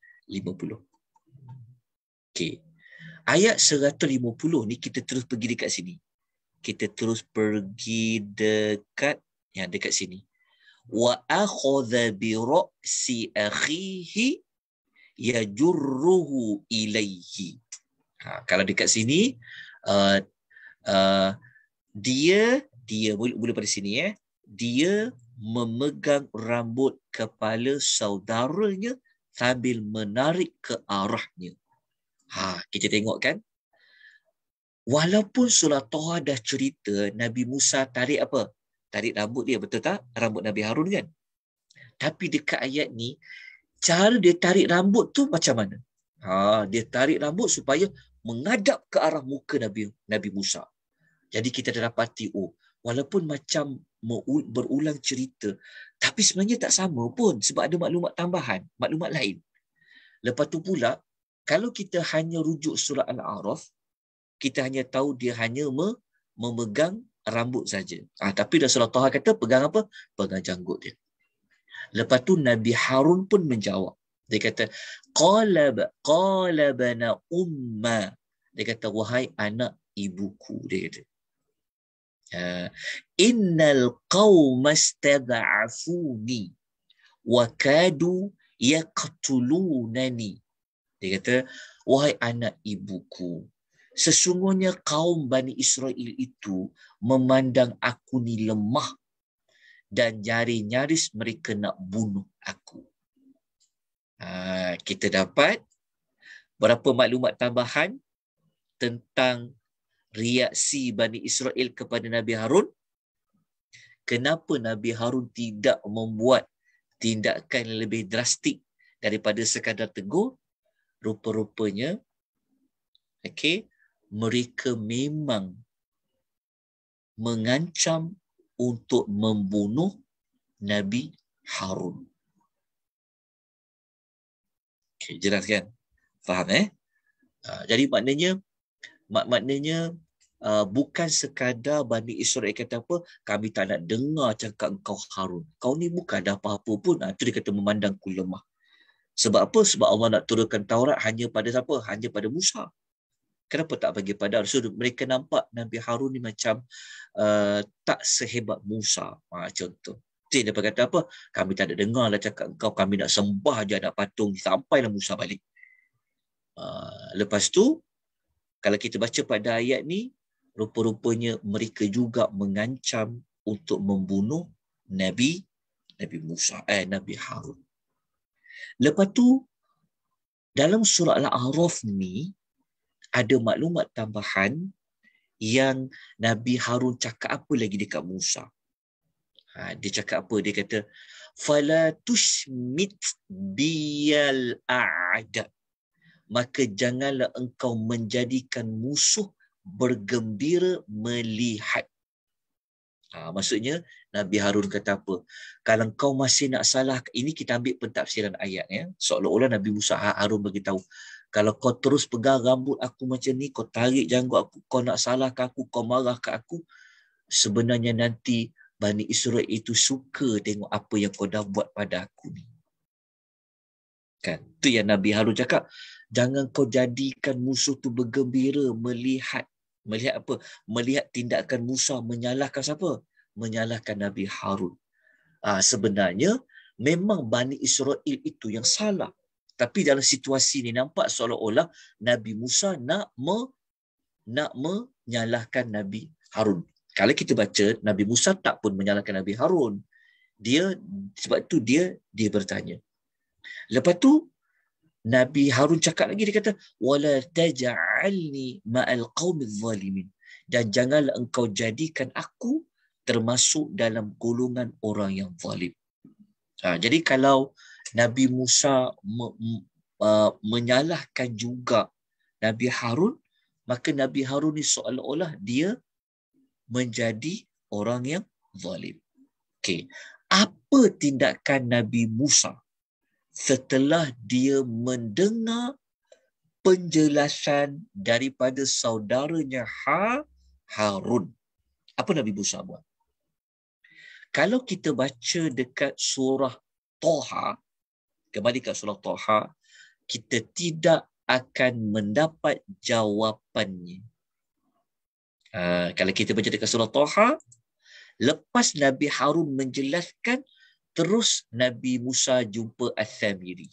Okey. Ayat 150 ni kita terus pergi dekat sini kita terus pergi dekat ya dekat sini wa akhadha bi ra'si akhihi yajurruhu ilayhi ha kalau dekat sini uh, uh, dia dia boleh, boleh pada sini eh dia memegang rambut kepala saudaranya sambil menarik ke arahnya ha kita tengok kan Walaupun surah Toha dah cerita Nabi Musa tarik apa? Tarik rambut dia, betul tak? Rambut Nabi Harun kan? Tapi dekat ayat ni, cara dia tarik rambut tu macam mana? Ha, dia tarik rambut supaya mengadap ke arah muka Nabi Nabi Musa. Jadi kita dapati, oh, walaupun macam berulang cerita, tapi sebenarnya tak sama pun sebab ada maklumat tambahan, maklumat lain. Lepas tu pula, kalau kita hanya rujuk surah Al-A'raf, kita hanya tahu dia hanya memegang rambut saja. Ah, tapi Rasulullah Taha kata pegang apa? Pegang janggut dia. Lepas tu Nabi Harun pun menjawab. Dia kata, Qalab, Qalabana umma. Dia kata, wahai anak ibuku. Dia kata, ya, Innal qawmastada'afuni wakadu yaqtulunani. Dia kata, wahai anak ibuku sesungguhnya kaum Bani Israel itu memandang aku ni lemah dan nyaris-nyaris mereka nak bunuh aku. Ha, kita dapat berapa maklumat tambahan tentang reaksi Bani Israel kepada Nabi Harun? Kenapa Nabi Harun tidak membuat tindakan yang lebih drastik daripada sekadar tegur? Rupa-rupanya, okay, mereka memang mengancam untuk membunuh Nabi Harun. Okay, jelas kan? Faham eh? Ah, jadi maknanya mak maknanya ah, bukan sekadar Bani Israel kata apa, kami tak nak dengar cakap kau Harun. Kau ni bukan ada apa-apa pun. Ah, itu dia kata memandang ku lemah. Sebab apa? Sebab Allah nak turunkan Taurat hanya pada siapa? Hanya pada Musa kenapa tak bagi padahal so mereka nampak Nabi Harun ni macam uh, tak sehebat Musa uh, contoh Tin dia berkata apa kami tak ada dengar lah cakap kau kami nak sembah je nak patung sampai sampailah Musa balik uh, lepas tu kalau kita baca pada ayat ni rupa-rupanya mereka juga mengancam untuk membunuh Nabi Nabi Musa eh Nabi Harun lepas tu dalam surah Al-Araf ni ada maklumat tambahan yang Nabi Harun cakap apa lagi dekat Musa. Ha, dia cakap apa? Dia kata, Fala tushmit biyal a'da. Maka janganlah engkau menjadikan musuh bergembira melihat. Ha, maksudnya, Nabi Harun kata apa? Kalau engkau masih nak salah, ini kita ambil pentafsiran ayatnya. Seolah-olah Nabi Musa ha, Harun beritahu, kalau kau terus pegang rambut aku macam ni, kau tarik janggut aku, kau nak salahkan aku, kau ke aku, sebenarnya nanti Bani Israel itu suka tengok apa yang kau dah buat pada aku ni. Kan? Itu yang Nabi Harun cakap. Jangan kau jadikan musuh tu bergembira melihat. Melihat apa? Melihat tindakan Musa menyalahkan siapa? Menyalahkan Nabi Harun. Ha, sebenarnya, memang Bani Israel itu yang salah. Tapi dalam situasi ini nampak seolah-olah Nabi Musa nak me, nak menyalahkan Nabi Harun. Kalau kita baca Nabi Musa tak pun menyalahkan Nabi Harun. Dia sebab tu dia dia bertanya. Lepas tu Nabi Harun cakap lagi dia kata wala taj'alni ma'al qaumiz zalimin dan janganlah engkau jadikan aku termasuk dalam golongan orang yang zalim. Ha, jadi kalau Nabi Musa me, me, uh, menyalahkan juga Nabi Harun, maka Nabi Harun ni seolah-olah dia menjadi orang yang zalim. Okey. Apa tindakan Nabi Musa setelah dia mendengar penjelasan daripada saudaranya ha, Harun? Apa Nabi Musa buat? Kalau kita baca dekat surah Toha, kembali ke surah Taha, kita tidak akan mendapat jawapannya. Uh, kalau kita baca dekat surah Taha, lepas Nabi Harun menjelaskan, terus Nabi Musa jumpa al samiri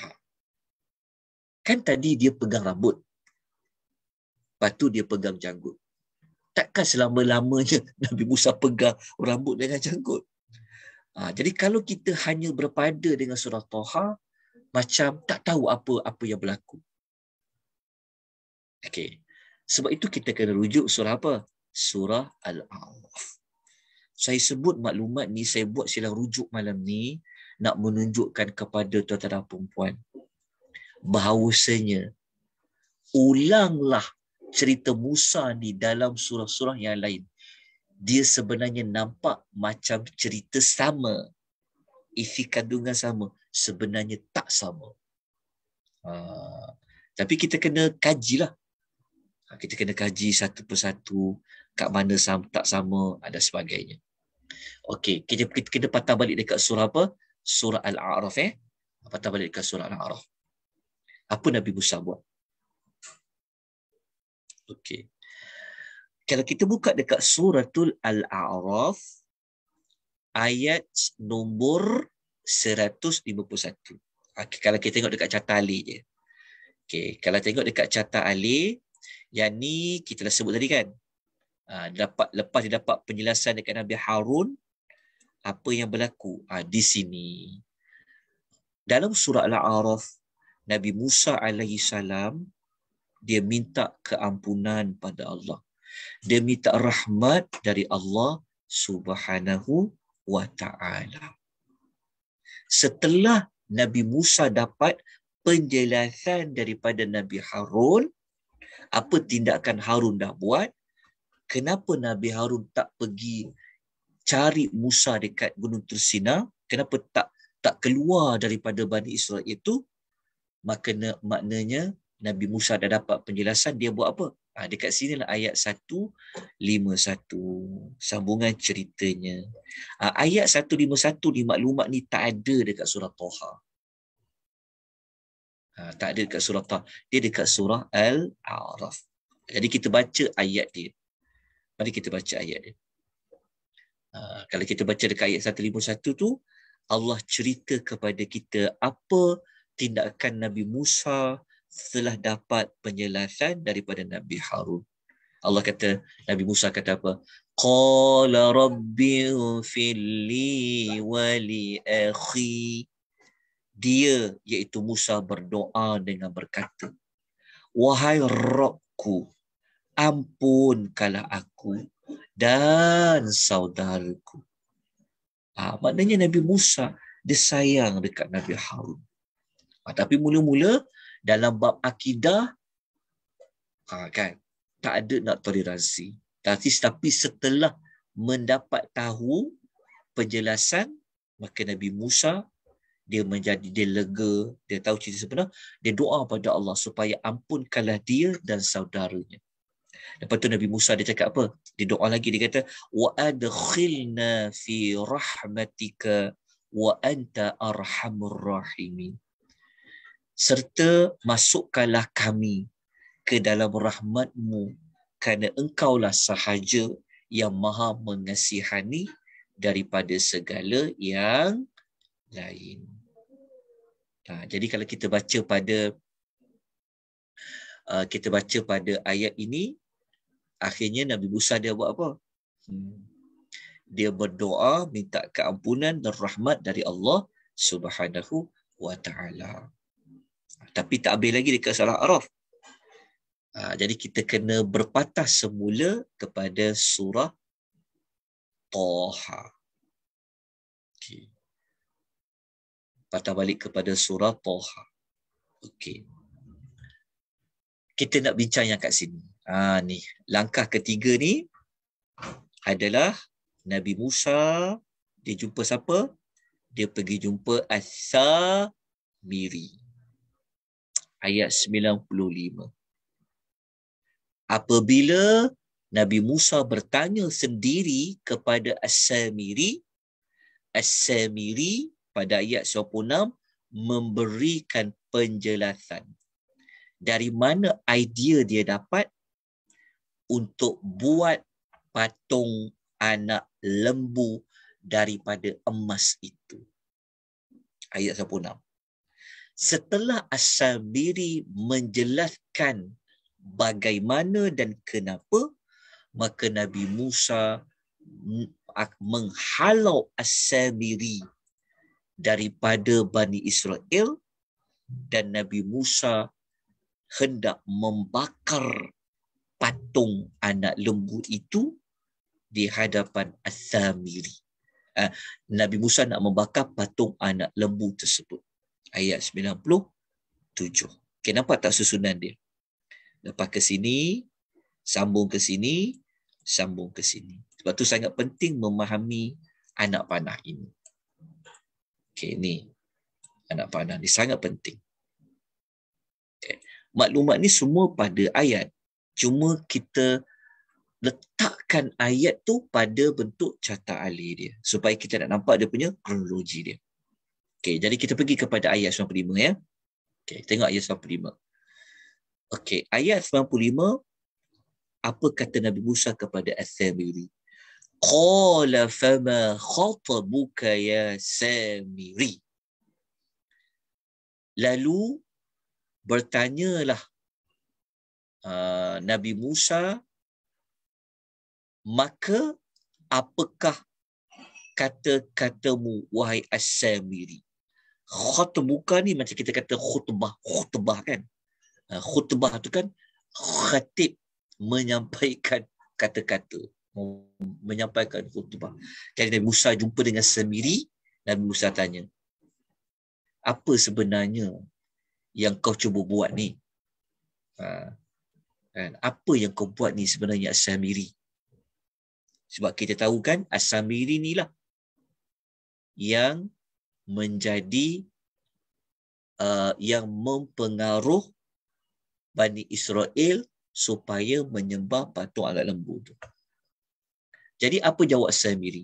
ha. Kan tadi dia pegang rambut. Lepas tu dia pegang janggut. Takkan selama-lamanya Nabi Musa pegang rambut dengan janggut. Ha, jadi kalau kita hanya berpada dengan surah Toha, macam tak tahu apa apa yang berlaku. Okey. Sebab itu kita kena rujuk surah apa? Surah Al-A'raf. Saya sebut maklumat ni, saya buat sila rujuk malam ni nak menunjukkan kepada tuan-tuan dan perempuan bahawasanya ulanglah cerita Musa ni dalam surah-surah yang lain dia sebenarnya nampak macam cerita sama. Isi kandungan sama. Sebenarnya tak sama. Uh, tapi kita kena kajilah. Ha, kita kena kaji satu persatu. Kat mana sama, tak sama ada ha, sebagainya. Okey, kita, kita kena patah balik dekat surah apa? Surah Al-A'raf eh. Patah balik dekat surah Al-A'raf. Apa Nabi Musa buat? Okey. Kalau kita buka dekat suratul Al-A'raf ayat nombor 151. Okay, kalau kita tengok dekat catat Ali je. Okay, kalau tengok dekat catat Ali, yang ni kita dah sebut tadi kan. Ah, dapat lepas dia dapat penjelasan dekat Nabi Harun apa yang berlaku ah, di sini. Dalam surah Al-A'raf Nabi Musa alaihi salam dia minta keampunan pada Allah dia minta rahmat dari Allah Subhanahu wa taala. Setelah Nabi Musa dapat penjelasan daripada Nabi Harun apa tindakan Harun dah buat, kenapa Nabi Harun tak pergi cari Musa dekat Gunung Tursina, kenapa tak tak keluar daripada Bani Israel itu, Maka maknanya Nabi Musa dah dapat penjelasan dia buat apa? Ha, dekat sinilah ayat 151 sambungan ceritanya. Ha, ayat 151 ni maklumat ni tak ada dekat surah Taha. Ha, ah, tak ada dekat surah Taha. Dia dekat surah Al-A'raf. Jadi kita baca ayat dia. Mari kita baca ayat dia. Ha, kalau kita baca dekat ayat 151 tu Allah cerita kepada kita apa tindakan Nabi Musa setelah dapat penjelasan daripada Nabi Harun. Allah kata, Nabi Musa kata apa? Qala rabbi fili wa li akhi. Dia iaitu Musa berdoa dengan berkata, Wahai Rabbku, ampunkanlah aku dan saudaraku. Ha, maknanya Nabi Musa, dia sayang dekat Nabi Harun. Ha, tapi mula-mula, dalam bab akidah ha, kan tak ada nak toleransi tapi tapi setelah mendapat tahu penjelasan maka Nabi Musa dia menjadi dia lega dia tahu cerita sebenar dia doa pada Allah supaya ampunkanlah dia dan saudaranya Lepas tu Nabi Musa dia cakap apa? Dia doa lagi dia kata wa adkhilna fi rahmatika wa anta arhamur rahimin serta masukkanlah kami ke dalam rahmatmu kerana engkaulah sahaja yang maha mengasihani daripada segala yang lain. Nah, ha, jadi kalau kita baca pada uh, kita baca pada ayat ini, akhirnya Nabi Musa dia buat apa? Hmm. Dia berdoa minta keampunan dan rahmat dari Allah Subhanahu wa taala tapi tak habis lagi dekat surah Araf. Ha, jadi kita kena berpatah semula kepada surah Taha. Okay. Patah balik kepada surah Taha. Okey. Kita nak bincang yang kat sini. Ha, ni. Langkah ketiga ni adalah Nabi Musa dia jumpa siapa? Dia pergi jumpa Asa Miri ayat 95. Apabila Nabi Musa bertanya sendiri kepada As-Samiri, As-Samiri pada ayat 96 memberikan penjelasan dari mana idea dia dapat untuk buat patung anak lembu daripada emas itu. Ayat setelah As-Sabiri menjelaskan bagaimana dan kenapa maka Nabi Musa menghalau As-Sabiri daripada Bani Israel dan Nabi Musa hendak membakar patung anak lembu itu di hadapan As-Sabiri. Ah, Nabi Musa nak membakar patung anak lembu tersebut ayat 97. Kenapa okay, tak susunan dia? Lepas ke sini, sambung ke sini, sambung ke sini. Sebab tu sangat penting memahami anak panah ini. Okey, ni anak panah ni sangat penting. Okay. Maklumat ni semua pada ayat. Cuma kita letakkan ayat tu pada bentuk catat alih dia. Supaya kita nak nampak dia punya kronologi dia. Okey, jadi kita pergi kepada ayat 95 ya. Okey, tengok ayat 95. Okey, ayat 95 apa kata Nabi Musa kepada As-Samiri? Qala fama khatabuka ya Samiri. Lalu bertanyalah uh, Nabi Musa maka apakah kata-katamu wahai As-Samiri? khutbah buka ni macam kita kata khutbah khutbah kan ah, khutbah tu kan khatib menyampaikan kata-kata menyampaikan khutbah jadi Nabi Musa jumpa dengan Samiri dan Musa tanya apa sebenarnya yang kau cuba buat ni ha, apa yang kau buat ni sebenarnya Samiri sebab kita tahu kan Samiri ni lah yang menjadi uh, yang mempengaruh Bani Israel supaya menyembah patung anak lembu tu. Jadi apa jawab Samiri?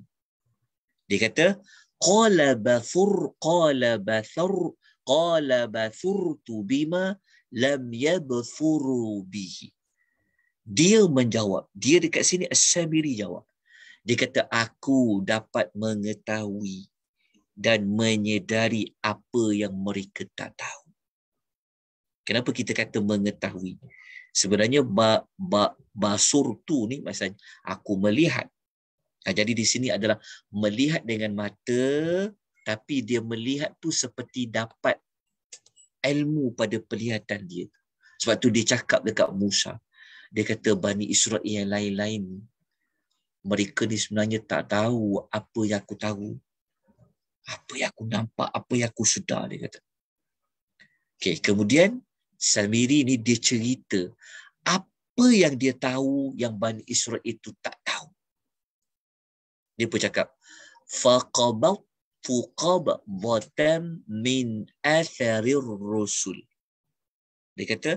Dia kata, Qala bathur, qala bathur, qala bathurtu bima lam yabthuru bihi. Dia menjawab, dia dekat sini, Samiri jawab. Dia kata, aku dapat mengetahui dan menyedari apa yang mereka tak tahu. Kenapa kita kata mengetahui? Sebenarnya ba, ba, basur tu ni maksudnya aku melihat. Nah, ha, jadi di sini adalah melihat dengan mata tapi dia melihat tu seperti dapat ilmu pada perlihatan dia. Sebab tu dia cakap dekat Musa. Dia kata Bani Israel yang lain-lain mereka ni sebenarnya tak tahu apa yang aku tahu apa yang aku nampak, apa yang aku sedar, dia kata. Okay, kemudian Samiri ni dia cerita apa yang dia tahu yang Bani Israel itu tak tahu. Dia pun cakap, فَقَبَطُ قَبَطًا min أَثَرِ rusul. Dia kata,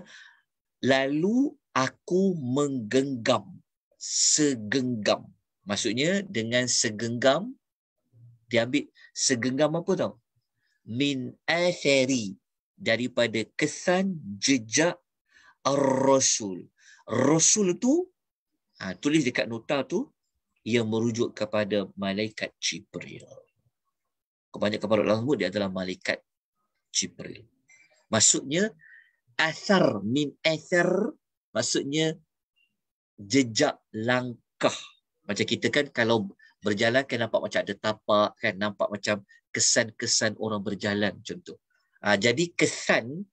lalu aku menggenggam segenggam. Maksudnya dengan segenggam Diambil segenggam apa tau min athari daripada kesan jejak rasul rasul tu ha, tulis dekat nota tu ia merujuk kepada malaikat jibril kebanyakan para ulama dia adalah malaikat jibril maksudnya asar min athar maksudnya jejak langkah macam kita kan kalau berjalan kan nampak macam ada tapak kan nampak macam kesan-kesan orang berjalan contoh ha, jadi kesan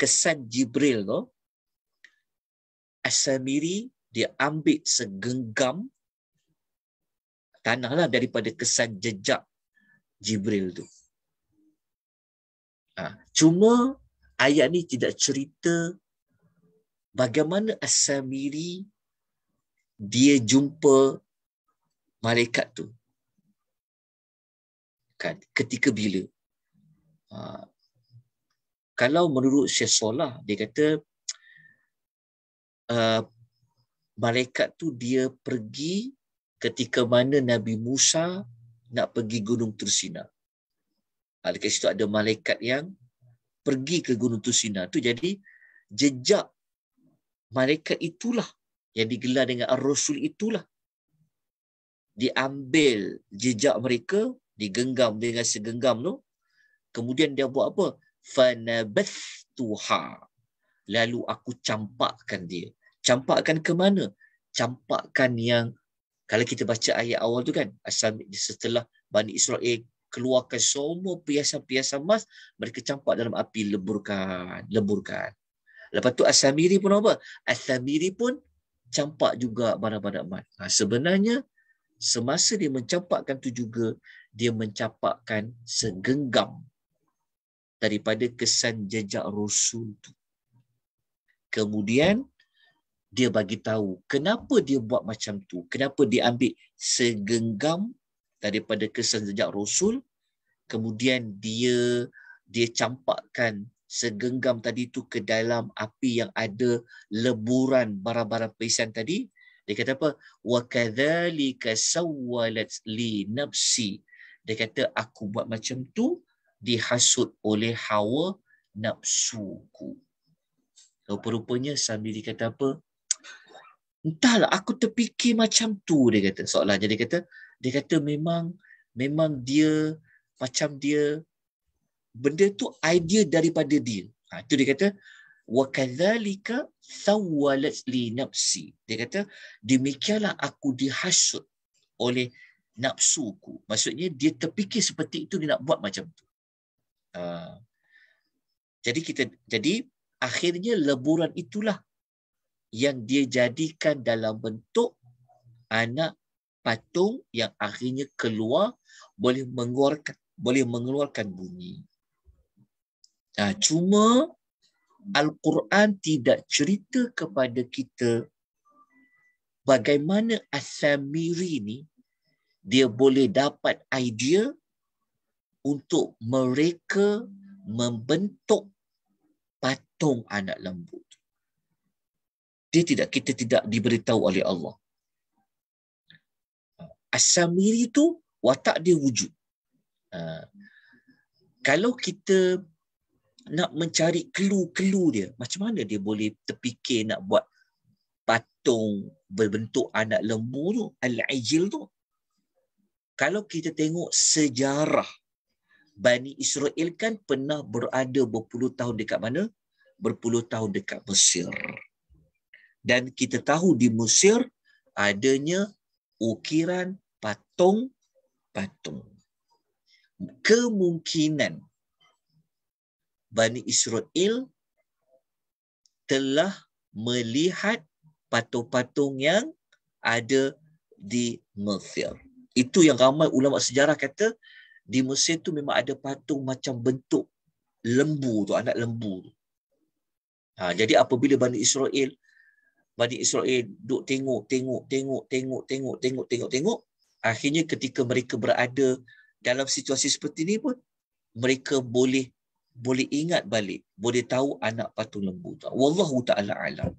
kesan Jibril tu Asamiri dia ambil segenggam tanahlah daripada kesan jejak Jibril tu. Ha, cuma ayat ni tidak cerita bagaimana Asamiri dia jumpa malaikat tu kan ketika bila ha, kalau menurut Syekh Solah dia kata uh, malaikat tu dia pergi ketika mana Nabi Musa nak pergi Gunung Tursina. Ada ha, situ ada malaikat yang pergi ke Gunung Tursina tu jadi jejak malaikat itulah yang digelar dengan Ar-Rasul itulah diambil jejak mereka digenggam dengan segenggam tu kemudian dia buat apa fanabathuha lalu aku campakkan dia campakkan ke mana campakkan yang kalau kita baca ayat awal tu kan asal setelah Bani Israel keluarkan semua perhiasan-perhiasan emas mereka campak dalam api leburkan leburkan lepas tu Asamiri pun apa Asamiri pun campak juga barang-barang emas ha, sebenarnya semasa dia mencapakkan tu juga dia mencapakkan segenggam daripada kesan jejak rasul tu kemudian dia bagi tahu kenapa dia buat macam tu kenapa dia ambil segenggam daripada kesan jejak rasul kemudian dia dia campakkan segenggam tadi tu ke dalam api yang ada leburan barang-barang perisian tadi dia kata apa? Wa kadzalika sawwalat li nafsi. Dia kata aku buat macam tu dihasut oleh hawa nafsuku. Rupa-rupanya sambil dia kata apa? Entahlah aku terfikir macam tu dia kata. Soalan jadi kata dia kata memang memang dia macam dia benda tu idea daripada dia. Ha, itu dia kata wa kadzalika sawwalat li nafsi dia kata demikianlah aku dihasut oleh nafsuku maksudnya dia terfikir seperti itu dia nak buat macam tu uh, jadi kita jadi akhirnya leburan itulah yang dia jadikan dalam bentuk anak patung yang akhirnya keluar boleh mengeluarkan boleh mengeluarkan bunyi. Nah, ha, cuma Al-Quran tidak cerita kepada kita bagaimana Asamiri ni dia boleh dapat idea untuk mereka membentuk patung anak lembu. Dia tidak kita tidak diberitahu oleh Allah. Asamiri itu watak dia wujud. Uh, kalau kita nak mencari clue-clue dia. Macam mana dia boleh terfikir nak buat patung berbentuk anak lembu tu, al-ijil tu. Kalau kita tengok sejarah, Bani Israel kan pernah berada berpuluh tahun dekat mana? Berpuluh tahun dekat Mesir. Dan kita tahu di Mesir adanya ukiran patung-patung. Kemungkinan Bani Israel telah melihat patung-patung yang ada di Mesir. Itu yang ramai ulama sejarah kata di Mesir tu memang ada patung macam bentuk lembu tu, anak lembu. Ha, jadi apabila Bani Israel Bani Israel duk tengok, tengok, tengok, tengok, tengok, tengok, tengok, tengok. Akhirnya ketika mereka berada dalam situasi seperti ini pun mereka boleh boleh ingat balik, boleh tahu anak patung lembu tu. Wallahu taala alam.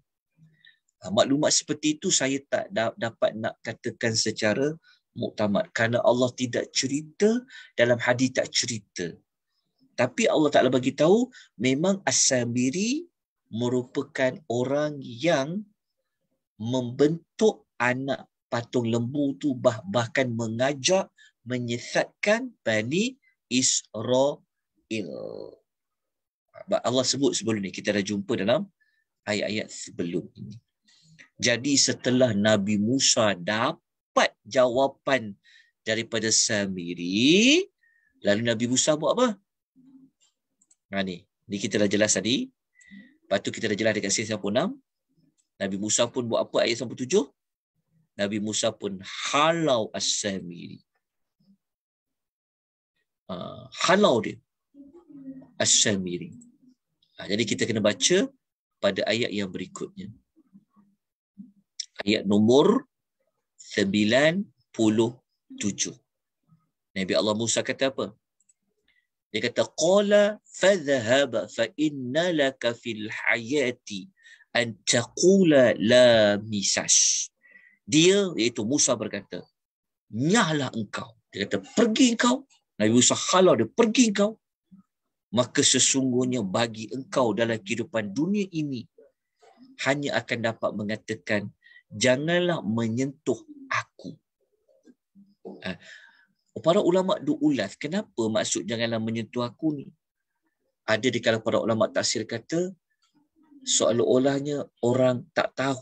Ha, maklumat seperti itu saya tak da- dapat nak katakan secara muktamad kerana Allah tidak cerita dalam hadis tak cerita. Tapi Allah Taala bagi tahu memang As-Samiri merupakan orang yang membentuk anak patung lembu tu bah- bahkan mengajak menyesatkan Bani Israel. Allah sebut sebelum ni kita dah jumpa dalam ayat-ayat sebelum ini. Jadi setelah Nabi Musa dapat jawapan daripada Samiri, lalu Nabi Musa buat apa? Ha ni, ni kita dah jelas tadi. Lepas tu kita dah jelas dekat sini siapa enam. Nabi Musa pun buat apa ayat sampai tujuh? Nabi Musa pun halau as-samiri. Uh, halau dia. As-samiri. Ha, jadi kita kena baca pada ayat yang berikutnya. Ayat nombor 97. Nabi Allah Musa kata apa? Dia kata, Qala fadhahaba fa inna laka fil hayati an taqula la misash. Dia, iaitu Musa berkata, Nyahlah engkau. Dia kata, pergi engkau. Nabi Musa halau dia, pergi engkau maka sesungguhnya bagi engkau dalam kehidupan dunia ini hanya akan dapat mengatakan janganlah menyentuh aku. Ha. Para ulama duk ulas kenapa maksud janganlah menyentuh aku ni? Ada di kalangan para ulama tafsir kata seolah-olahnya orang tak tahu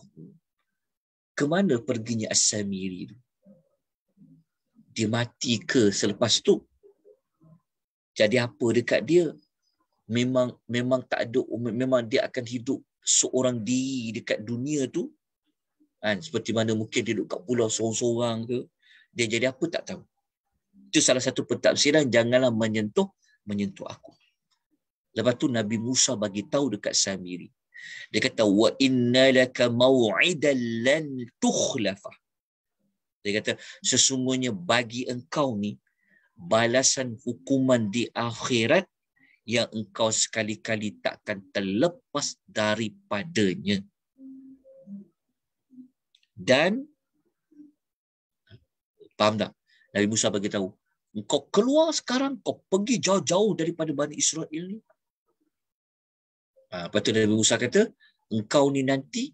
ke mana perginya As-Samiri itu, Dia mati ke selepas tu? jadi apa dekat dia memang memang tak ada memang dia akan hidup seorang diri dekat dunia tu kan seperti mana mungkin dia duduk kat pulau seorang-seorang ke dia jadi apa tak tahu itu salah satu pentafsiran janganlah menyentuh menyentuh aku lepas tu Nabi Musa bagi tahu dekat Samiri dia kata wa inna laka maw'idan lan tukhlafa dia kata sesungguhnya bagi engkau ni balasan hukuman di akhirat yang engkau sekali-kali takkan terlepas daripadanya. Dan faham tak? Nabi Musa bagi engkau keluar sekarang, kau pergi jauh-jauh daripada Bani Israel ni. Ha, lepas tu Nabi Musa kata, engkau ni nanti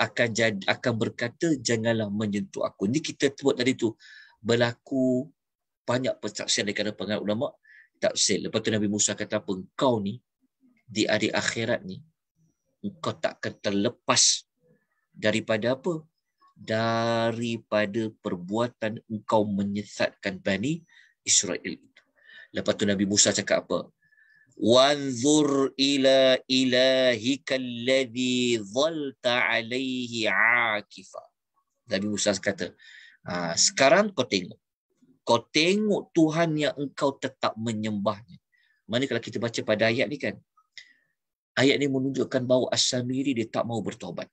akan akan berkata janganlah menyentuh aku. Ini kita buat tadi tu berlaku banyak pentafsiran daripada pengarang ulama tak tafsir. Lepas tu Nabi Musa kata apa? Engkau ni di hari akhirat ni engkau takkan terlepas daripada apa? Daripada perbuatan engkau menyesatkan Bani Israel itu. Lepas tu Nabi Musa cakap apa? Wanzur ila ilahika alladhi zalta alaihi akifa. Nabi Musa kata, ah, sekarang kau tengok kau tengok Tuhan yang engkau tetap menyembahnya. Mana kalau kita baca pada ayat ni kan. Ayat ni menunjukkan bahawa As-Samiri dia tak mau bertobat.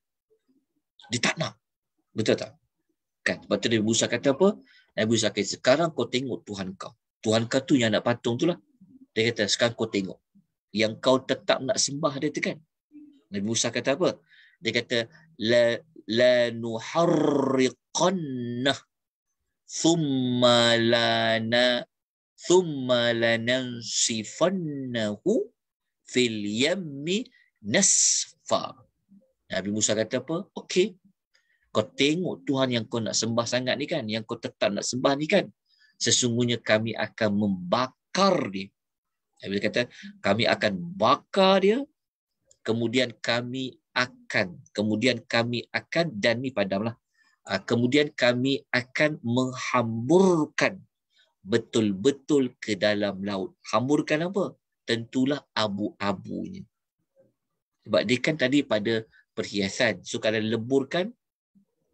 Dia tak nak. Betul tak? Kan? Sebab tu Nabi Musa kata apa? Nabi Musa kata, sekarang kau tengok Tuhan kau. Tuhan kau tu yang nak patung tu lah. Dia kata, sekarang kau tengok. Yang kau tetap nak sembah dia tu kan? Nabi Musa kata apa? Dia kata, la, la nuharriqannah thumma lana thumma lanansifannahu fil yammi nasfa. Nabi Musa kata apa? Okey. Kau tengok Tuhan yang kau nak sembah sangat ni kan, yang kau tetap nak sembah ni kan. Sesungguhnya kami akan membakar dia. Nabi kata, kami akan bakar dia. Kemudian kami akan, kemudian kami akan dan ni padamlah. Ah, kemudian kami akan menghamburkan betul-betul ke dalam laut. Hamburkan apa? Tentulah abu-abunya. Sebab dia kan tadi pada perhiasan. So kalau leburkan,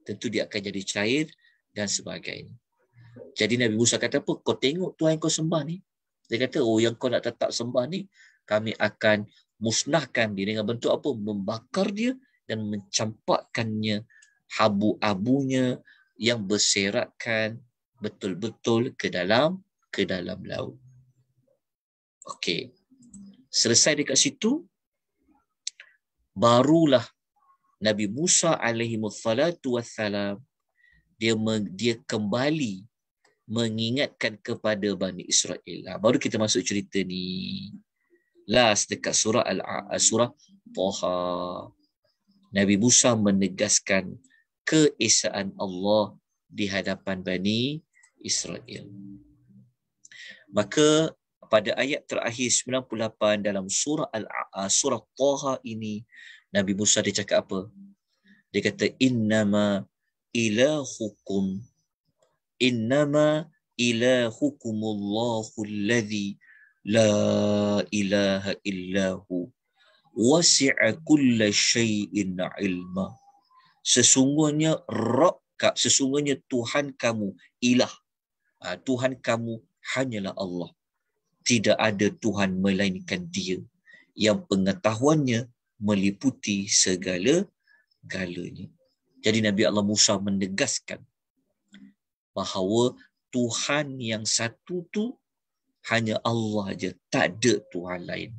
tentu dia akan jadi cair dan sebagainya. Jadi Nabi Musa kata apa? Kau tengok tuan kau sembah ni. Dia kata, oh yang kau nak tetap sembah ni, kami akan musnahkan dia dengan bentuk apa? Membakar dia dan mencampakkannya habu-abunya yang berserakkan betul-betul ke dalam ke dalam laut. Okey. Selesai dekat situ barulah Nabi Musa alaihi mutsalatu wassalam dia dia kembali mengingatkan kepada Bani Israel. baru kita masuk cerita ni. Last dekat surah Al surah Toha. Nabi Musa menegaskan keesaan Allah di hadapan Bani Israel. Maka pada ayat terakhir 98 dalam surah al uh, surah Taha ini Nabi Musa dia cakap apa? Dia kata innama ilahukum innama ilahukumullahu alladhi la ilaha illahu wasi'a kulla shay'in ilma sesungguhnya rob sesungguhnya Tuhan kamu ilah ha, Tuhan kamu hanyalah Allah tidak ada Tuhan melainkan Dia yang pengetahuannya meliputi segala galanya jadi Nabi Allah Musa menegaskan bahawa Tuhan yang satu tu hanya Allah aja tak ada Tuhan lain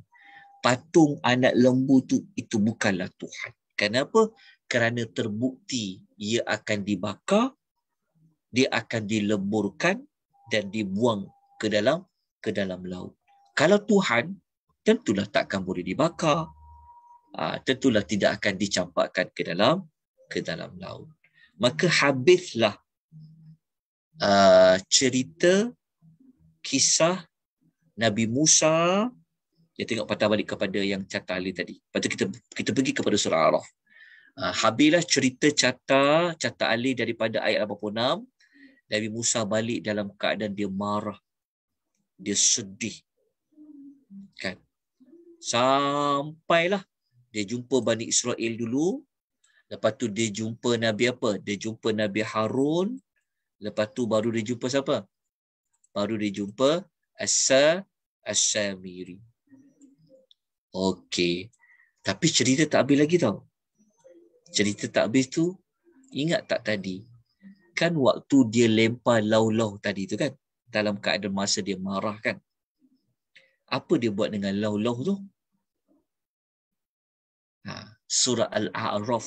patung anak lembu tu itu bukanlah Tuhan kenapa kerana terbukti ia akan dibakar, dia akan dileburkan dan dibuang ke dalam ke dalam laut. Kalau Tuhan, tentulah takkan boleh dibakar. Uh, tentulah tidak akan dicampakkan ke dalam ke dalam laut. Maka habislah uh, cerita kisah Nabi Musa dia tengok patah balik kepada yang catat tadi. Lepas tu kita kita pergi kepada surah Al-Araf. Ah, habillah cerita cata cata Ali daripada ayat 86 Nabi Musa balik dalam keadaan dia marah dia sedih kan sampailah dia jumpa Bani Israel dulu lepas tu dia jumpa Nabi apa dia jumpa Nabi Harun lepas tu baru dia jumpa siapa baru dia jumpa Asa Asamiri Okey. Tapi cerita tak habis lagi tau cerita tak habis tu ingat tak tadi kan waktu dia lempar lau-lau tadi tu kan dalam keadaan masa dia marah kan apa dia buat dengan lau-lau tu ha, surah al-a'raf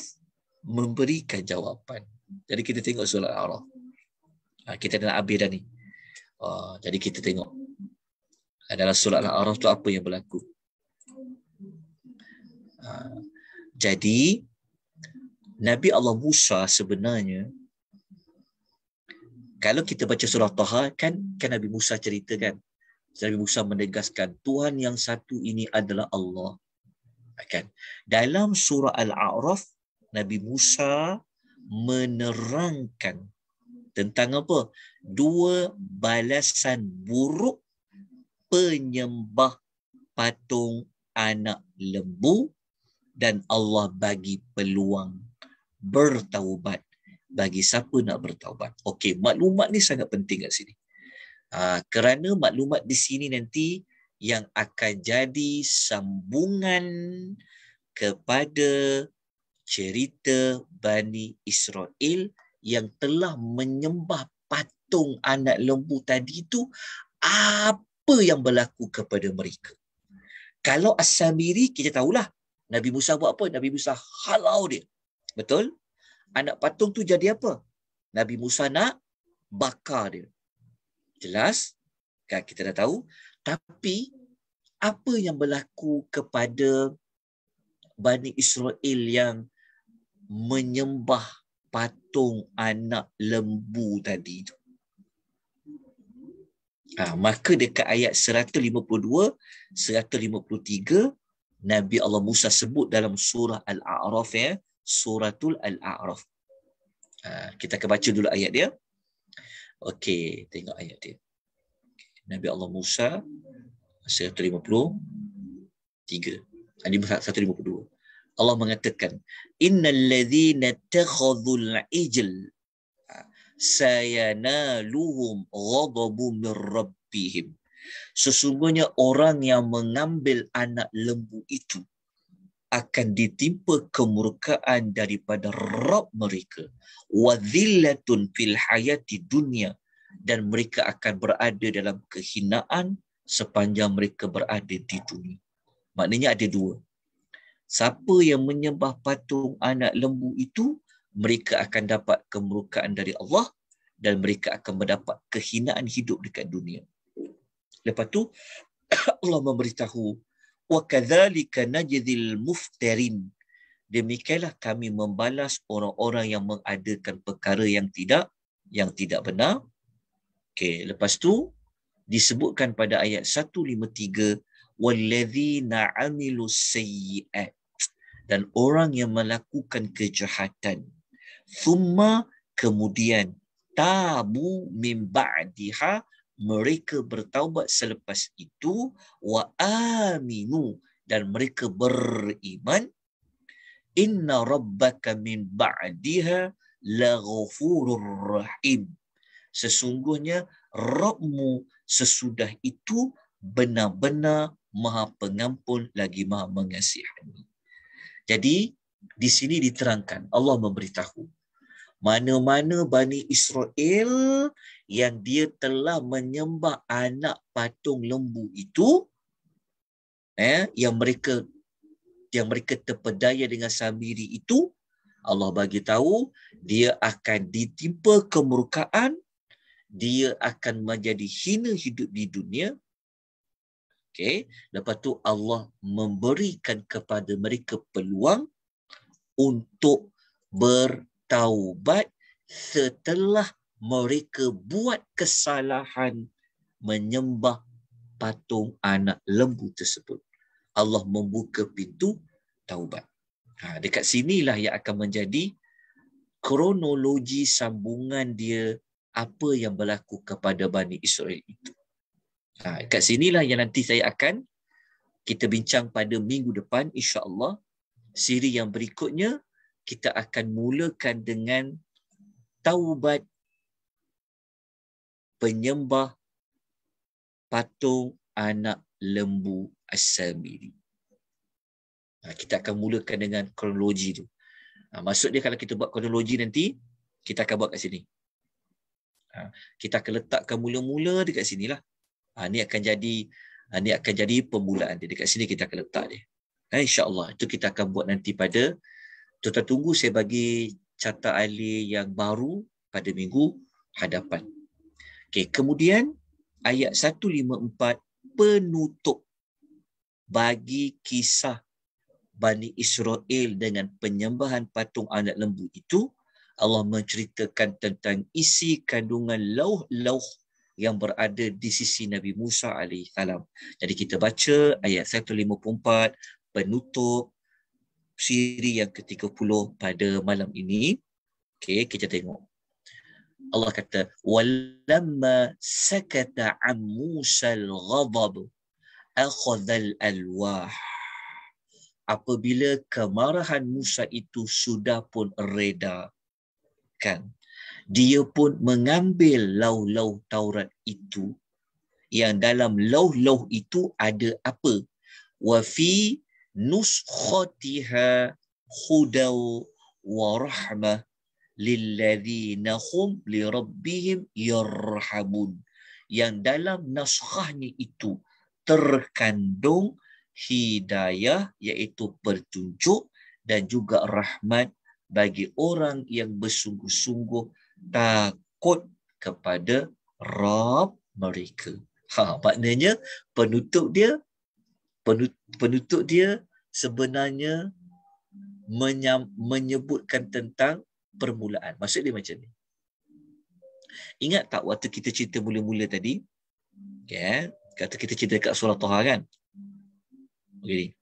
memberikan jawapan jadi kita tengok surah al-a'raf ha, kita dah nak habis dah ni ha, jadi kita tengok adalah surah al-a'raf tu apa yang berlaku ha, jadi Nabi Allah Musa sebenarnya kalau kita baca surah Taha kan kan Nabi Musa cerita kan Nabi Musa menegaskan Tuhan yang satu ini adalah Allah kan dalam surah Al-A'raf Nabi Musa menerangkan tentang apa dua balasan buruk penyembah patung anak lembu dan Allah bagi peluang bertaubat bagi siapa nak bertaubat. Okey, maklumat ni sangat penting kat sini. Ha, kerana maklumat di sini nanti yang akan jadi sambungan kepada cerita Bani Israel yang telah menyembah patung anak lembu tadi itu apa yang berlaku kepada mereka. Kalau Asamiri, kita tahulah Nabi Musa buat apa. Nabi Musa halau dia. Betul? Anak patung tu jadi apa? Nabi Musa nak bakar dia. Jelas? Kan kita dah tahu. Tapi apa yang berlaku kepada Bani Israel yang menyembah patung anak lembu tadi itu? Ha, maka dekat ayat 152, 153, Nabi Allah Musa sebut dalam surah Al-A'raf ya, suratul al-a'raf ha, kita akan baca dulu ayat dia okey tengok ayat dia Nabi Allah Musa 153 Ali 152 Allah mengatakan innal ladzina takhadhul ijl ah, sayanaluhum ghadabu mir rabbihim sesungguhnya orang yang mengambil anak lembu itu akan ditimpa kemurkaan daripada Rabb mereka wadhillatun fil hayati dunya dan mereka akan berada dalam kehinaan sepanjang mereka berada di dunia maknanya ada dua siapa yang menyembah patung anak lembu itu mereka akan dapat kemurkaan dari Allah dan mereka akan mendapat kehinaan hidup dekat dunia lepas tu Allah memberitahu wa kadzalika najdil mufterin demikianlah kami membalas orang-orang yang mengadakan perkara yang tidak yang tidak benar okey lepas tu disebutkan pada ayat 153 walladzina amilus sayyiat dan orang yang melakukan kejahatan thumma kemudian tabu min ba'diha mereka bertaubat selepas itu wa aminu dan mereka beriman inna rabbaka min ba'diha laghfurur rahim sesungguhnya rabbmu sesudah itu benar-benar maha pengampun lagi maha mengasihi. jadi di sini diterangkan Allah memberitahu mana-mana Bani Israel yang dia telah menyembah anak patung lembu itu eh yang mereka yang mereka terpedaya dengan sabiri itu Allah bagi tahu dia akan ditimpa kemurkaan dia akan menjadi hina hidup di dunia okey lepas tu Allah memberikan kepada mereka peluang untuk bertaubat setelah mereka buat kesalahan menyembah patung anak lembu tersebut. Allah membuka pintu taubat. Ha, dekat sinilah yang akan menjadi kronologi sambungan dia apa yang berlaku kepada Bani Israel itu. Ha, dekat sinilah yang nanti saya akan kita bincang pada minggu depan insya-Allah siri yang berikutnya kita akan mulakan dengan taubat penyembah patung anak lembu Asamiri. Ha, kita akan mulakan dengan kronologi tu. Ha, maksud dia kalau kita buat kronologi nanti, kita akan buat kat sini. Ha, kita akan letakkan mula-mula dekat sini lah. Ini akan jadi ini akan jadi permulaan dia. Dekat sini kita akan letak dia. Ha, InsyaAllah. Itu kita akan buat nanti pada tuan-tuan tunggu saya bagi carta alih yang baru pada minggu hadapan. Okey, kemudian ayat 154 penutup bagi kisah Bani Israel dengan penyembahan patung anak lembu itu Allah menceritakan tentang isi kandungan lauh-lauh yang berada di sisi Nabi Musa alaihissalam. Jadi kita baca ayat 154 penutup siri yang ke-30 pada malam ini. Okey, kita tengok. Allah kata walamma sakata an Musa al-ghadab akhadha al-alwah apabila kemarahan Musa itu sudah pun reda kan dia pun mengambil lauh-lauh Taurat itu yang dalam lauh-lauh itu ada apa wa fi nuskhatiha hudaw wa rahmah lilladzina hum li rabbihim yarhamun yang dalam naskahnya itu terkandung hidayah iaitu petunjuk dan juga rahmat bagi orang yang bersungguh-sungguh takut kepada Rab mereka. Ha, maknanya penutup dia penutup dia sebenarnya menyebutkan tentang permulaan. Maksud dia macam ni. Ingat tak waktu kita cerita mula-mula tadi? Ya, yeah. kata kita cerita dekat surah Taha kan? Okey.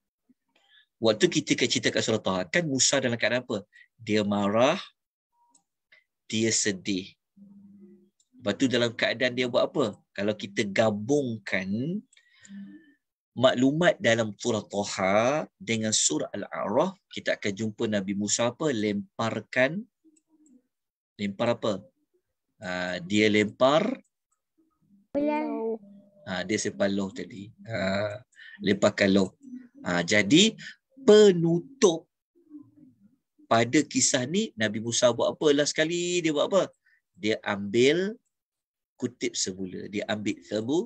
Waktu kita kat cerita kat surah Taha kan Musa dalam keadaan apa? Dia marah, dia sedih. Lepas tu dalam keadaan dia buat apa? Kalau kita gabungkan maklumat dalam surah Taha dengan surah Al-A'raf, kita akan jumpa Nabi Musa apa? Lemparkan Lempar apa? Uh, dia lempar Uh, dia sepan loh tadi. Uh, ah, lepakan loh. Uh, jadi penutup pada kisah ni Nabi Musa buat apa lah sekali dia buat apa? Dia ambil kutip semula. Dia ambil sebu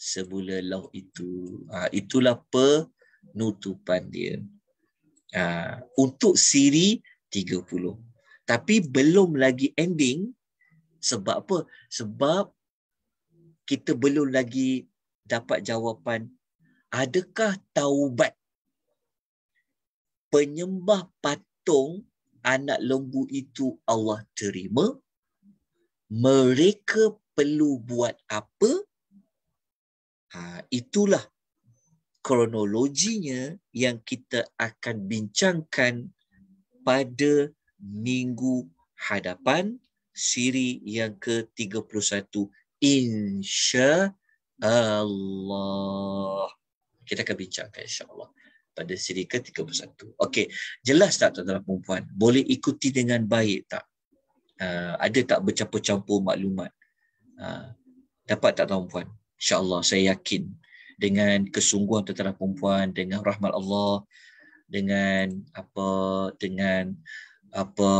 semula loh itu. Uh, itulah penutupan dia. Uh, untuk siri 30 tapi belum lagi ending sebab apa sebab kita belum lagi dapat jawapan adakah taubat penyembah patung anak lembu itu Allah terima mereka perlu buat apa ha itulah kronologinya yang kita akan bincangkan pada minggu hadapan siri yang ke-31 insya Allah. Kita akan bincangkan insya Allah pada siri ke-31. Okey, jelas tak tuan-tuan perempuan? Boleh ikuti dengan baik tak? Uh, ada tak bercampur-campur maklumat? Uh, dapat tak tuan insya Allah saya yakin dengan kesungguhan tuan-tuan perempuan, dengan rahmat Allah, dengan apa, dengan apa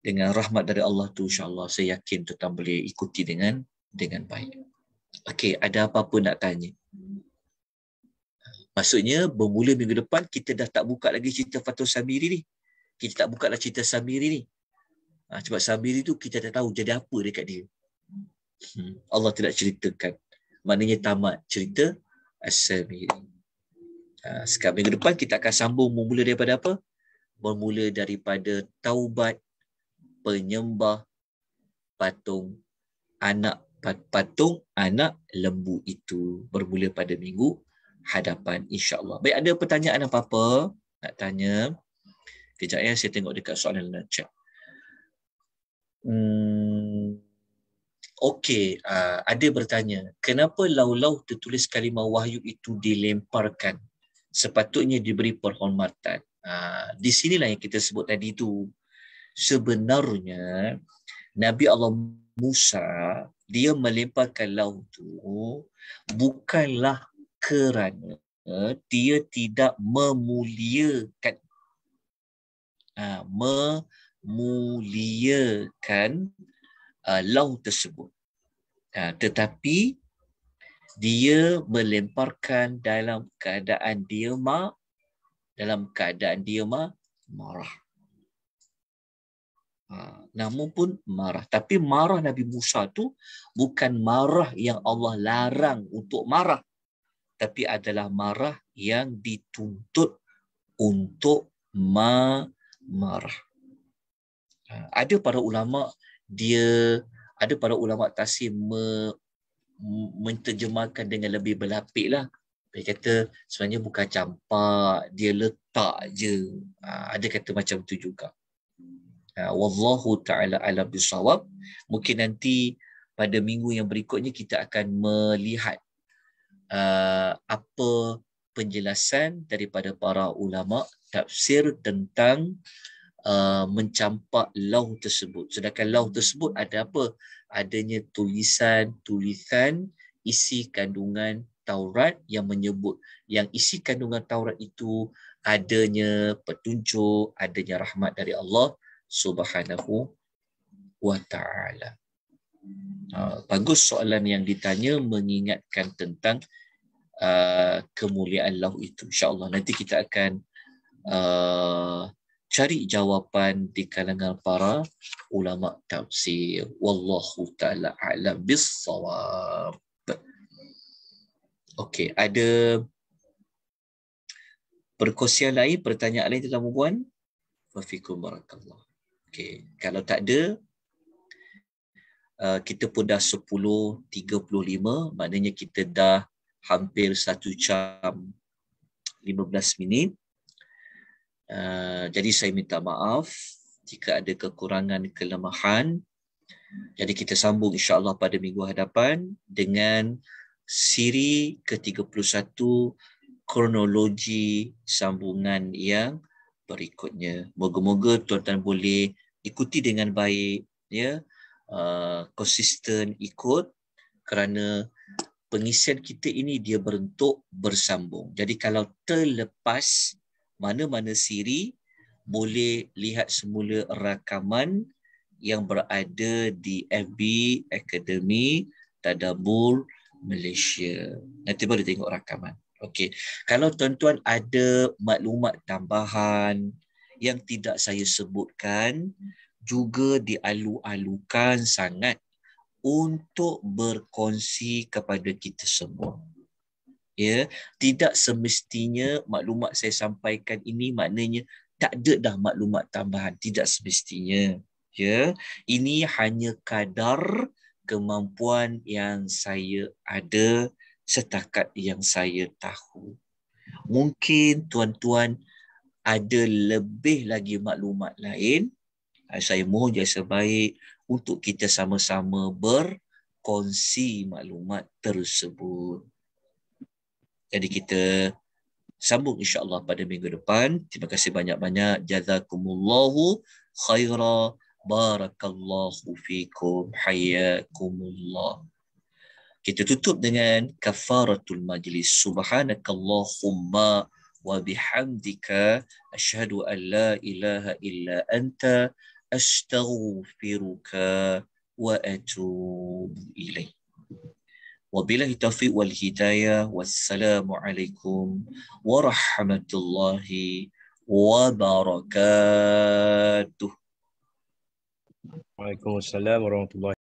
dengan rahmat dari Allah tu insyaallah saya yakin tetap boleh ikuti dengan dengan baik. Okey, ada apa-apa nak tanya? Maksudnya bermula minggu depan kita dah tak buka lagi cerita Fatul Samiri ni. Kita tak buka lah cerita Samiri ni. Ha, sebab Samiri tu kita tak tahu jadi apa dekat dia. Hmm. Allah tidak ceritakan. Maknanya tamat cerita As-Samiri. Ha, sekarang minggu depan kita akan sambung bermula daripada apa? bermula daripada taubat penyembah patung anak patung anak lembu itu bermula pada minggu hadapan insyaallah. Baik ada pertanyaan apa-apa nak tanya? Kejap ya saya tengok dekat soalan dalam chat. Hmm. Okey, uh, ada bertanya, kenapa lau-lau tertulis kalimah wahyu itu dilemparkan? Sepatutnya diberi perhormatan. Ah, di sinilah yang kita sebut tadi itu sebenarnya Nabi Allah Musa dia melemparkan laut itu bukanlah kerana dia tidak memuliakan ha, memuliakan uh, ah, lauh tersebut ha, tetapi dia melemparkan dalam keadaan dia mak dalam keadaan dia ma marah. Ha, namun pun marah. Tapi marah Nabi Musa tu bukan marah yang Allah larang untuk marah. Tapi adalah marah yang dituntut untuk ma marah. Ha, ada para ulama dia ada para ulama tafsir me, menterjemahkan dengan lebih berlapik lah dia kata sebenarnya bukan campak dia letak je ah, ada kata macam tu juga ah, wallahu taala alam bisawab mungkin nanti pada minggu yang berikutnya kita akan melihat ah, apa penjelasan daripada para ulama tafsir tentang Uh, mencampak lauh tersebut. Sedangkan lauh tersebut ada apa? Adanya tulisan, tulisan isi kandungan Taurat yang menyebut yang isi kandungan Taurat itu adanya petunjuk, adanya rahmat dari Allah Subhanahu wa taala. Ha, bagus soalan yang ditanya mengingatkan tentang uh, kemuliaan Allah itu. Insya-Allah nanti kita akan uh, cari jawapan di kalangan para ulama tafsir. Wallahu taala alam bis-sawab. Okey, ada perkosian lain, pertanyaan lain tentang perempuan? Wafikum barakallah. Okey, kalau tak ada, uh, kita pun dah 10.35, maknanya kita dah hampir 1 jam 15 minit. Uh, jadi saya minta maaf jika ada kekurangan, kelemahan. Jadi kita sambung insyaAllah pada minggu hadapan dengan siri ke-31 kronologi sambungan yang berikutnya. Moga-moga tuan-tuan boleh ikuti dengan baik ya. Uh, konsisten ikut kerana pengisian kita ini dia berentuk bersambung. Jadi kalau terlepas mana-mana siri boleh lihat semula rakaman yang berada di FB Academy Tadabur Malaysia. Nanti boleh tengok rakaman. Okey. Kalau tuan-tuan ada maklumat tambahan yang tidak saya sebutkan, juga dialu-alukan sangat untuk berkongsi kepada kita semua. Ya, tidak semestinya maklumat saya sampaikan ini maknanya tak ada dah maklumat tambahan, tidak semestinya. Ya, ini hanya kadar kemampuan yang saya ada setakat yang saya tahu. Mungkin tuan-tuan ada lebih lagi maklumat lain. Eh, saya mohon jasa baik untuk kita sama-sama berkongsi maklumat tersebut. Jadi kita sambung insya-Allah pada minggu depan. Terima kasih banyak-banyak. Jazakumullahu khairah. Barakallahu fikum hayyakumullah. Kita tutup dengan kafaratul majlis. Subhanakallahumma wa bihamdika ashhadu an la ilaha illa anta astaghfiruka wa atubu ilaik. وبالله التوفيق والهداية والسلام عليكم ورحمة الله وبركاته Waalaikumsalam warahmatullahi